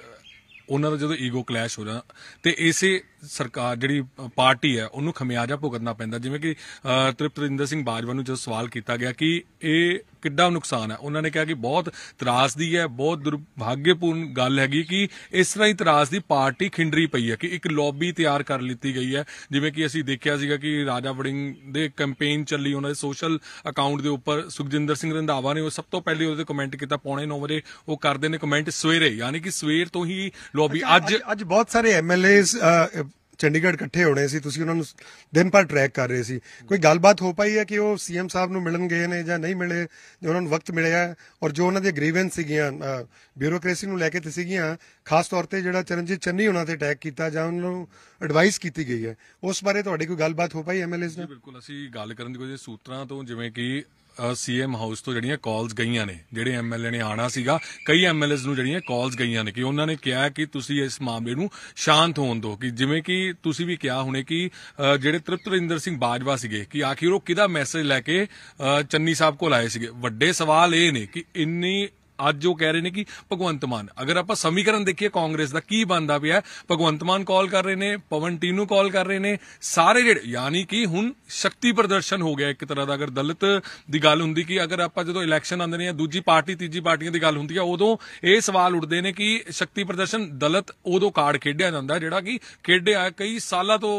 ਉਹਨਾਂ ਦਾ ਜਦੋਂ ਈਗੋ ਕਲੈਸ਼ ਹੋ ਜਾਂਦਾ ਤੇ ਇਸੇ ਸਰਕਾਰ ਜਿਹੜੀ ਪਾਰਟੀ ਹੈ ਉਹਨੂੰ ਖਮਿਆਜਾ ਭੁਗਤਣਾ ਪੈਂਦਾ ਜਿਵੇਂ ਕਿ ਤ੍ਰਿਪਤ ਰਿੰਦਰ ਸਿੰਘ ਬਾਜਵਾ ਨੂੰ ਜਦੋਂ ਸਵਾਲ ਕੀਤਾ ਗਿਆ ਕਿ ਇਹ ਕਿੱਡਾ ਨੁਕਸਾਨ ਹੈ ਉਹਨਾਂ ਨੇ ਕਿਹਾ ਕਿ ਬਹੁਤ ਤਰਾਸਦੀ ਹੈ ਬਹੁਤ ਦੁਰਭਾਗਯਪੂਰਨ ਗੱਲ ਹੈਗੀ ਕਿ ਇਸ ਤਰ੍ਹਾਂ ਹੀ ਤਰਾਸਦੀ ਪਾਰਟੀ ਖਿੰਡਰੀ ਪਈ ਹੈ ਕਿ ਇੱਕ ਲੌਬੀ ਤਿਆਰ ਕਰ ਲਿੱਤੀ ਗਈ ਹੈ ਜਿਵੇਂ ਕਿ ਅਸੀਂ ਦੇਖਿਆ ਸੀਗਾ ਕਿ ਰਾਜਾ ਵੜਿੰਗ ਦੇ ਕੈਂਪੇਨ ਚੱਲੀ ਉਹਨਾਂ ਦੇ ਸੋਸ਼ਲ ਅਕਾਊਂਟ ਦੇ ਉੱਪਰ ਸੁਖਜਿੰਦਰ ਸਿੰਘ ਰੰਧਾਵਾ ਨੇ ਉਹ ਸਭ ਤੋਂ ਪਹਿਲੇ ਉਹਦੇ ਕਮੈਂਟ ਕੀਤਾ ਪੌਣੇ 9 ਵਜੇ ਉਹ ਕਰਦੇ ਨੇ ਕਮੈਂਟ ਸਵੇਰੇ ਯਾਨੀ ਕਿ ਸਵੇਰ ਤੋਂ ਹੀ ਲੌਬੀ ਅੱਜ ਅੱਜ ਬਹੁਤ ਸਾਰੇ ਐਮਐਲਏਸ ਚੰਡੀਗੜ੍ਹ ਇਕੱਠੇ ਹੋਣੇ ਸੀ ਤੁਸੀਂ ਉਹਨਾਂ ਨੂੰ ਦਿਨ ਪਰ ਟਰੈਕ ਕਰ ਰਹੇ ਸੀ ਕੋਈ ਗੱਲਬਾਤ ਹੋ ਪਾਈ ਹੈ ਕਿ ਉਹ ਸੀਐਮ ਸਾਹਿਬ ਨੂੰ ਮਿਲਣ ਗਏ ਨੇ ਜਾਂ ਨਹੀਂ ਮਿਲੇ ਜਾਂ ਉਹਨਾਂ ਨੂੰ ਵਕਤ ਮਿਲਿਆ ਔਰ ਜੋ ਉਹਨਾਂ ਦੇ ਗ੍ਰੀਵੈਂਸ ਸੀਗੀਆਂ ਬਿਊਰੋਕ੍ਰੇਸੀ ਨੂੰ ਲੈ ਕੇ ਤੇ ਸੀਗੀਆਂ ਖਾਸ ਤੌਰ ਤੇ ਜਿਹੜਾ ਚਰਨਜੀਤ ਚੰਨੀ ਉਹਨਾਂ ਤੇ ਅਟੈਕ ਕੀਤਾ ਜਾਂ ਉਹਨਾਂ ਨੂੰ ਐਡਵਾਈਸ ਕੀਤੀ ਗਈ ਹੈ ਉਸ ਬਾਰੇ ਤੁਹਾਡੀ ਕੋਈ ਗੱਲਬਾਤ ਹੋ ਪਾਈ ਐਮਐਲਏ ਨਾਲ ਬਿਲਕੁਲ ਅਸੀਂ ਗੱਲ ਕਰਨ ਦੀ ਕੋਈ ਸੂਤਰਾਂ ਤੋਂ ਜਿਵੇਂ ਕਿ ਸੀਐਮ ਹਾਊਸ ਤੋਂ ਜਿਹੜੀਆਂ ਕਾਲਸ ਗਈਆਂ ਨੇ ਜਿਹੜੇ ਐਮਐਲਏ ਨੇ ਆਣਾ ਸੀਗਾ ਕਈ ਐਮਐਲਏਸ ਨੂੰ ਜਿਹੜੀਆਂ ਕਾਲਸ ਗਈਆਂ ਨੇ ਕਿ ਉਹਨਾਂ ਨੇ ਕਿਹਾ ਕਿ ਤੁਸੀਂ ਇਸ ਮਾਮਲੇ ਨੂੰ ਸ਼ਾਂਤ ਹੋਣ ਦਿਓ ਕਿ ਜਿਵੇਂ ਕਿ ਤੁਸੀਂ ਵੀ ਕਿਹਾ ਹੁਣੇ ਕਿ ਜਿਹੜੇ ਤ੍ਰਿਪਤ ਰਿੰਦਰ ਸਿੰਘ ਬਾਜਵਾ ਸੀਗੇ ਕਿ ਆਖਿਰ ਉਹ ਕਿਹਦਾ ਮੈਸੇਜ ਲੈ ਕੇ ਚੰਨੀ ਸਾਹਿਬ ਕੋਲ ਆਏ ਸੀਗੇ ਵੱਡੇ ਸਵਾਲ ਇਹ ਨੇ ਕਿ ਇੰਨੀ ਅੱਜ ਉਹ ਕਹਿ ਰਹੇ ਨੇ ਕਿ ਭਗਵੰਤ ਮਾਨ ਅਗਰ ਆਪਾਂ ਸਮੀਕਰਨ ਦੇਖੀਏ ਕਾਂਗਰਸ ਦਾ ਕੀ ਬੰਦਾ ਪਿਆ ਭਗਵੰਤ ਮਾਨ ਕਾਲ ਕਰ ਰਹੇ ਨੇ ਪਵਨ ਟੀਨੂ ਕਾਲ ਕਰ ਰਹੇ ਨੇ ਸਾਰੇ ਜਿਹੜੇ ਯਾਨੀ ਕਿ ਹੁਣ ਸ਼ਕਤੀ ਪ੍ਰਦਰਸ਼ਨ ਹੋ ਗਿਆ ਇੱਕ ਤਰ੍ਹਾਂ ਦਾ ਅਗਰ ਦਲਿਤ ਦੀ ਗੱਲ ਹੁੰਦੀ ਕਿ ਅਗਰ ਆਪਾਂ ਜਦੋਂ ਇਲੈਕਸ਼ਨ ਆਉਂਦੇ ਨੇ ਜਾਂ ਦੂਜੀ ਪਾਰਟੀ ਤੀਜੀ ਪਾਰਟੀਆਂ ਦੀ ਗੱਲ ਹੁੰਦੀ ਆ ਉਦੋਂ ਇਹ ਸਵਾਲ ਉੱਠਦੇ ਨੇ ਕਿ ਸ਼ਕਤੀ ਪ੍ਰਦਰਸ਼ਨ ਦਲਿਤ ਉਦੋਂ ਕਾਰਡ ਖੇਡਿਆ ਜਾਂਦਾ ਜਿਹੜਾ ਕਿ ਖੇਡਿਆ ਕਈ ਸਾਲਾਂ ਤੋਂ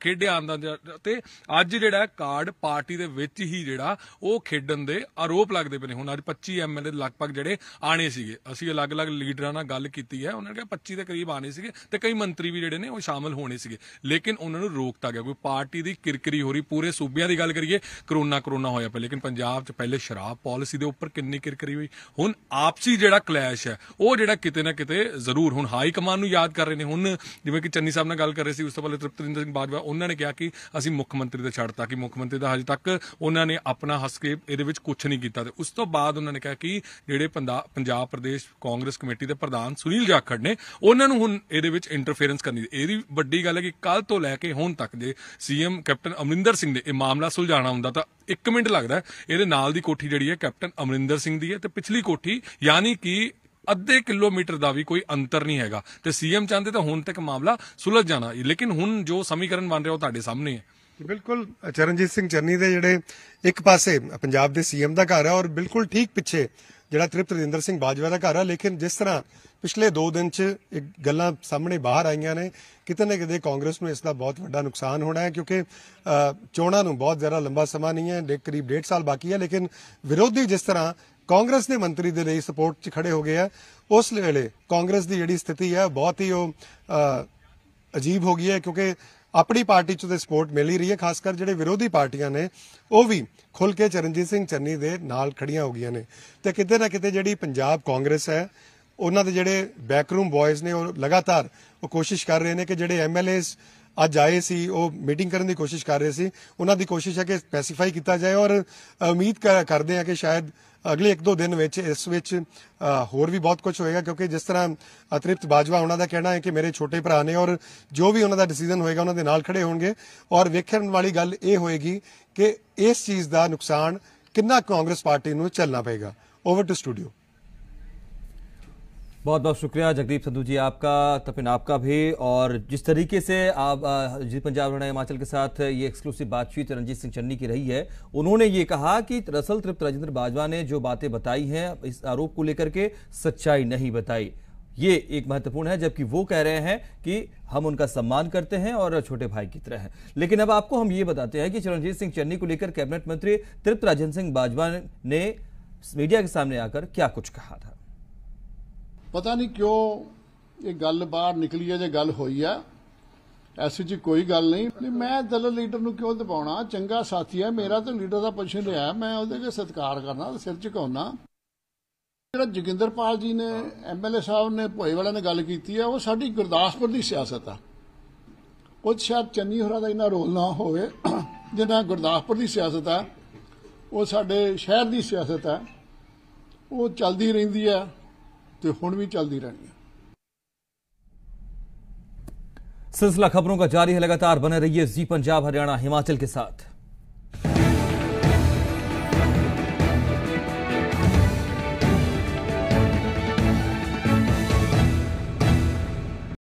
ਖੇਡਿਆ ਆਂਦਾ ਤੇ ਅੱਜ ਜਿਹੜਾ ਕਾਰਡ ਪਾਰਟੀ ਦੇ ਵਿੱਚ ਹੀ ਜਿਹੜਾ ਉਹ ਖੇਡਣ ਦੇ ਆਰੋਪ ਲੱਗਦੇ ਪਏ ਨੇ ਹੁਣ ਅੱਜ 25 ਐਮਐਲਏ ਲਗਭਗ ਜਿਹੜੇ ਆਣੇ ਸੀਗੇ ਅਸੀਂ ਅਲੱਗ-ਅਲੱਗ ਲੀਡਰਾਂ ਨਾਲ ਗੱਲ ਕੀਤੀ ਹੈ ਉਹਨਾਂ ਨੇ ਕਿਹਾ 25 ਦੇ ਕਰੀਬ ਆਣੇ ਸੀਗੇ ਤੇ ਕਈ ਮੰਤਰੀ ਵੀ ਜਿਹੜੇ ਨੇ ਉਹ ਸ਼ਾਮਲ ਹੋਣੇ ਸੀਗੇ ਲੇਕਿਨ ਉਹਨਾਂ ਨੂੰ ਰੋਕਤਾ ਗਿਆ ਕੋਈ ਪਾਰਟੀ ਦੀ ਕਿਰਕਰੀ ਹੋ ਰਹੀ ਪੂਰੇ ਸੂਬਿਆਂ ਦੀ ਗੱਲ ਕਰੀਏ ਕਰੋਨਾ ਕਰੋਨਾ ਹੋਇਆ ਪਿਆ ਲੇਕਿਨ ਪੰਜਾਬ 'ਚ ਪਹਿਲੇ ਸ਼ਰਾਬ ਪਾਲਿਸੀ ਦੇ ਉੱਪਰ ਕਿੰਨੀ ਕਿਰਕਰੀ ਹੋਈ ਹੁਣ ਆਪਸੀ ਜਿਹੜਾ ਕਲੈਸ਼ ਹੈ ਉਹ ਜਿਹੜਾ ਕਿਤੇ ਨਾ ਕਿਤੇ ਜ਼ਰੂਰ ਹੁਣ ਹਾਈ ਕਮਾਂਡ ਨੂੰ ਯਾਦ ਕਰ ਰਹੇ ਨੇ ਹੁਣ ਜਿਵੇਂ ਕਿ ਚੰਨੀ ਸਾਹਿਬ ਨਾਲ ਗੱਲ ਕਰ ਰਹੇ ਸੀ ਉਸ ਤੋਂ ਪਹਿਲੇ ਤ੍ਰਿਪਤਿੰਦਰ ਸਿੰਘ ਬਾਜਵਾ ਸੀਗਾ ਉਹਨਾਂ ਨੇ ਕਿਹਾ ਕਿ ਅਸੀਂ ਮੁੱਖ ਮੰਤਰੀ ਦਾ ਛੱਡਤਾ ਕਿ ਮੁੱਖ ਮੰਤਰੀ ਦਾ ਹਜੇ ਤੱਕ ਉਹਨਾਂ ਨੇ ਆਪਣਾ ਹਸਕੇਪ ਇਹਦੇ ਵਿੱਚ ਕੁਝ ਨਹੀਂ ਕੀਤਾ ਤੇ ਉਸ ਤੋਂ ਬਾਅਦ ਉਹਨਾਂ ਨੇ ਕਿਹਾ ਕਿ ਜਿਹੜੇ ਪੰਜਾਬ ਪ੍ਰਦੇਸ਼ ਕਾਂਗਰਸ ਕਮੇਟੀ ਦੇ ਪ੍ਰਧਾਨ ਸੁਨੀਲ ਜਾਖੜ ਨੇ ਉਹਨਾਂ ਨੂੰ ਹੁਣ ਇਹਦੇ ਵਿੱਚ ਇੰਟਰਫੇਰੈਂਸ ਕਰਨੀ ਇਹਦੀ ਵੱਡੀ ਗੱਲ ਹੈ ਕਿ ਕੱਲ ਤੋਂ ਲੈ ਕੇ ਹੁਣ ਤੱਕ ਦੇ ਸੀਐਮ ਕੈਪਟਨ ਅਮਰਿੰਦਰ ਸਿੰਘ ਨੇ ਇਹ ਮਾਮਲਾ ਸੁਲਝਾਣਾ ਹੁੰਦਾ ਤਾਂ 1 ਮਿੰਟ ਲੱਗਦਾ ਇਹਦੇ ਨਾਲ ਦੀ ਕੋਠੀ ਜਿਹੜੀ ਹੈ ਕੈਪਟਨ ਅਮਰਿੰਦਰ ਸਿੰਘ ਦੀ ਹੈ ਤੇ ਪਿਛਲੀ ਕੋਠੀ ਯਾਨੀ ਕਿ ਅੱਧੇ ਕਿਲੋਮੀਟਰ ਦਾ ਵੀ ਕੋਈ ਅੰਤਰ ਨਹੀਂ ਹੈਗਾ ਤੇ ਸੀਐਮ ਚਾਹੁੰਦੇ ਤਾਂ ਹੁਣ ਤੱਕ ਮਾਮਲਾ ਸੁਲਝ ਜਾਣਾ ਲੇਕਿਨ ਹੁਣ ਜੋ ਸਮੀਕਰਨ ਬਣ ਰਿਹਾ ਉਹ ਤੁਹਾਡੇ ਸਾਹਮਣੇ ਹੈ ਬਿਲਕੁਲ ਚਰਨਜੀਤ ਸਿੰਘ ਚੰਨੀ ਦੇ ਜਿਹੜੇ ਇੱਕ ਪਾਸੇ ਪੰਜਾਬ ਦੇ ਸੀਐਮ ਦਾ ਘਰ ਹੈ ਔਰ ਬਿਲਕੁਲ ਠੀਕ ਪਿੱਛੇ ਜਿਹੜਾ ਤ੍ਰਿਪਤ ਰਜਿੰਦਰ ਸਿੰਘ ਬਾਜਵਾ ਦਾ ਘਰ ਆ ਲੇਕਿਨ ਜਿਸ ਤਰ੍ਹਾਂ ਪਿਛਲੇ 2 ਦਿਨ 'ਚ ਇੱਕ ਗੱਲਾਂ ਸਾਹਮਣੇ ਬਾਹਰ ਆਈਆਂ ਨੇ ਕਿਤੇ ਨਾ ਕਿਤੇ ਕਾਂਗਰਸ ਨੂੰ ਇਸ ਦਾ ਬਹੁਤ ਵੱਡਾ ਨੁਕਸਾਨ ਹੋਣਾ ਹੈ ਕਿਉਂਕਿ ਚੋਣਾਂ ਨੂੰ ਬਹੁਤ ਜ਼ਿਆਦਾ ਲੰਬਾ ਸਮਾਂ ਨਹੀਂ ਹੈ ਦੇ ਕਰੀਬ 1.5 ਸਾਲ ਬਾਕੀ ਹੈ ਲੇਕਿਨ ਵਿਰੋਧੀ ਜਿਸ ਤਰ੍ਹਾਂ ਕਾਂਗਰਸ ਦੇ ਮੰਤਰੀ ਦੇ ਲਈ ਸਪੋਰਟ 'ਚ ਖੜੇ ਹੋ ਗਏ ਆ ਉਸ ਵੇਲੇ ਕਾਂਗਰਸ ਦੀ ਜਿਹੜੀ ਸਥਿਤੀ ਹੈ ਬਹੁਤ ਹੀ ਉਹ ਅਜੀਬ ਹੋ ਗਈ ਹੈ ਕਿਉਂਕਿ ਆਪਣੀ ਪਾਰਟੀ ਚੋਂ ਤੇ ਸਪੋਰਟ ਮਿਲ ਹੀ ਰਹੀ ਹੈ ਖਾਸ ਕਰ ਜਿਹੜੇ ਵਿਰੋਧੀ ਪਾਰਟੀਆਂ ਨੇ ਉਹ ਵੀ ਖੁੱਲ ਕੇ ਚਰਨਜੀਤ ਸਿੰਘ ਚੰਨੀ ਦੇ ਨਾਲ ਖੜੀਆਂ ਹੋ ਗਈਆਂ ਨੇ ਤੇ ਕਿਤੇ ਨਾ ਕਿਤੇ ਜਿਹੜੀ ਪੰਜਾਬ ਕਾਂਗਰਸ ਹੈ ਉਹਨਾਂ ਦੇ ਜਿਹੜੇ ਬੈਕਰੂਮ ਬॉयਜ਼ ਨੇ ਉਹ ਲਗਾਤਾਰ ਉਹ ਕੋਸ਼ਿਸ਼ ਕਰ ਰਹੇ ਨੇ ਕਿ ਜਿਹੜੇ ਐਮਐਲਏਸ ਅੱਜ ਆਏ ਸੀ ਉਹ ਮੀਟਿੰਗ ਕਰਨ ਦੀ ਕੋਸ਼ਿਸ਼ ਕਰ ਰਹੇ ਸੀ ਉਹਨਾਂ ਦੀ ਕੋਸ਼ਿਸ਼ ਹੈ ਕਿ ਸਪੈਸੀਫਾਈ ਕੀਤਾ ਜਾਏ ਔਰ ਉਮੀਦ ਕਰਦੇ ਹਾਂ ਕਿ ਸ਼ਾਇਦ ਅਗਲੇ 1-2 ਦਿਨ ਵਿੱਚ ਇਸ ਵਿੱਚ ਹੋਰ ਵੀ ਬਹੁਤ ਕੁਝ ਹੋਏਗਾ ਕਿਉਂਕਿ ਜਿਸ ਤਰ੍ਹਾਂ ਅਤ੍ਰਿਪਤ ਬਾਜਵਾ ਉਹਨਾਂ ਦਾ ਕਹਿਣਾ ਹੈ ਕਿ ਮੇਰੇ ਛੋਟੇ ਭਰਾ ਨੇ ਔਰ ਜੋ ਵੀ ਉਹਨਾਂ ਦਾ ਡਿਸੀਜਨ ਹੋਏਗਾ ਉਹਨਾਂ ਦੇ ਨਾਲ ਖੜੇ ਹੋਣਗੇ ਔਰ ਵੇਖਣ ਵਾਲੀ ਗੱਲ ਇਹ ਹੋਏਗੀ ਕਿ ਇਸ ਚੀਜ਼ ਦਾ ਨੁਕਸਾਨ ਕਿੰਨਾ ਕਾਂਗਰਸ ਪਾਰਟੀ ਨੂੰ ਚੱਲਣਾ ਪਏਗਾ ਓਵਰ ਟੂ ਸਟੂਡੀਓ बहुत बहुत शुक्रिया जगदीप संधू जी आपका तपिन आपका भी और जिस तरीके से आप जी पंजाब हरियाणा हिमाचल के साथ ये एक्सक्लूसिव बातचीत रंजीत सिंह चन्नी की रही है उन्होंने ये कहा कि दरअसल तृप्त राजेंद्र बाजवा ने जो बातें बताई हैं इस आरोप को लेकर के सच्चाई नहीं बताई ये एक महत्वपूर्ण है जबकि वो कह रहे हैं कि हम उनका सम्मान करते हैं और छोटे भाई की तरह हैं लेकिन अब आपको हम ये बताते हैं कि चरणजीत सिंह चन्नी को लेकर कैबिनेट मंत्री तृप्त राजेंद्र सिंह बाजवा ने मीडिया के सामने आकर क्या कुछ कहा था ਪਤਾ ਨਹੀਂ ਕਿਉਂ ਇਹ ਗੱਲ ਬਾਹਰ ਨਿਕਲੀ ਹੈ ਜੇ ਗੱਲ ਹੋਈ ਆ ਐਸੀ ਜੀ ਕੋਈ ਗੱਲ ਨਹੀਂ ਮੈਂ ਦਲ ਲੀਡਰ ਨੂੰ ਕਿਉਂ ਦਬਾਉਣਾ ਚੰਗਾ ਸਾਥੀ ਹੈ ਮੇਰਾ ਤਾਂ ਲੀਡਰ ਦਾ ਪੋਜੀਸ਼ਨ ਰਿਹਾ ਮੈਂ ਉਹਦੇ ਕੇ ਸਤਿਕਾਰ ਕਰਨਾ ਸਿਰ ਝੁਕਾਉਣਾ ਜਿਹੜਾ ਜਗਿੰਦਰਪਾਲ ਜੀ ਨੇ ਐਮਐਲਏ ਸਾਹਿਬ ਨੇ ਭੋਏ ਵਾਲਿਆਂ ਨੇ ਗੱਲ ਕੀਤੀ ਆ ਉਹ ਸਾਡੀ ਗੁਰਦਾਸਪੁਰ ਦੀ ਸਿਆਸਤ ਆ ਕੁਝ ਸ਼ਾਇਦ ਚੰਨੀ ਹੋਰਾਂ ਦਾ ਇਹਨਾਂ ਰੋਲ ਨਾ ਹੋਵੇ ਜਿਹੜਾ ਗੁਰਦਾਸਪੁਰ ਦੀ ਸਿਆਸਤ ਆ ਉਹ ਸਾਡੇ ਸ਼ਹਿਰ ਦੀ ਸਿਆਸਤ ਆ ਉਹ ਚੱਲਦੀ ਰਹਿੰਦੀ ਆ ਤੇ ਹੁਣ ਵੀ ਚੱਲਦੀ ਰਹਿਣੀ ਹੈ ਸਿਲਸਿਲਾ ਖਬਰਾਂ ਦਾ ਜਾਰੀ ਹੈ ਲਗਾਤਾਰ ਬਣੇ ਰਹੀਏ ਜੀ ਪੰਜਾਬ ਹਰਿਆਣਾ ਹਿਮਾਚਲ ਕੇ ਸਾਥ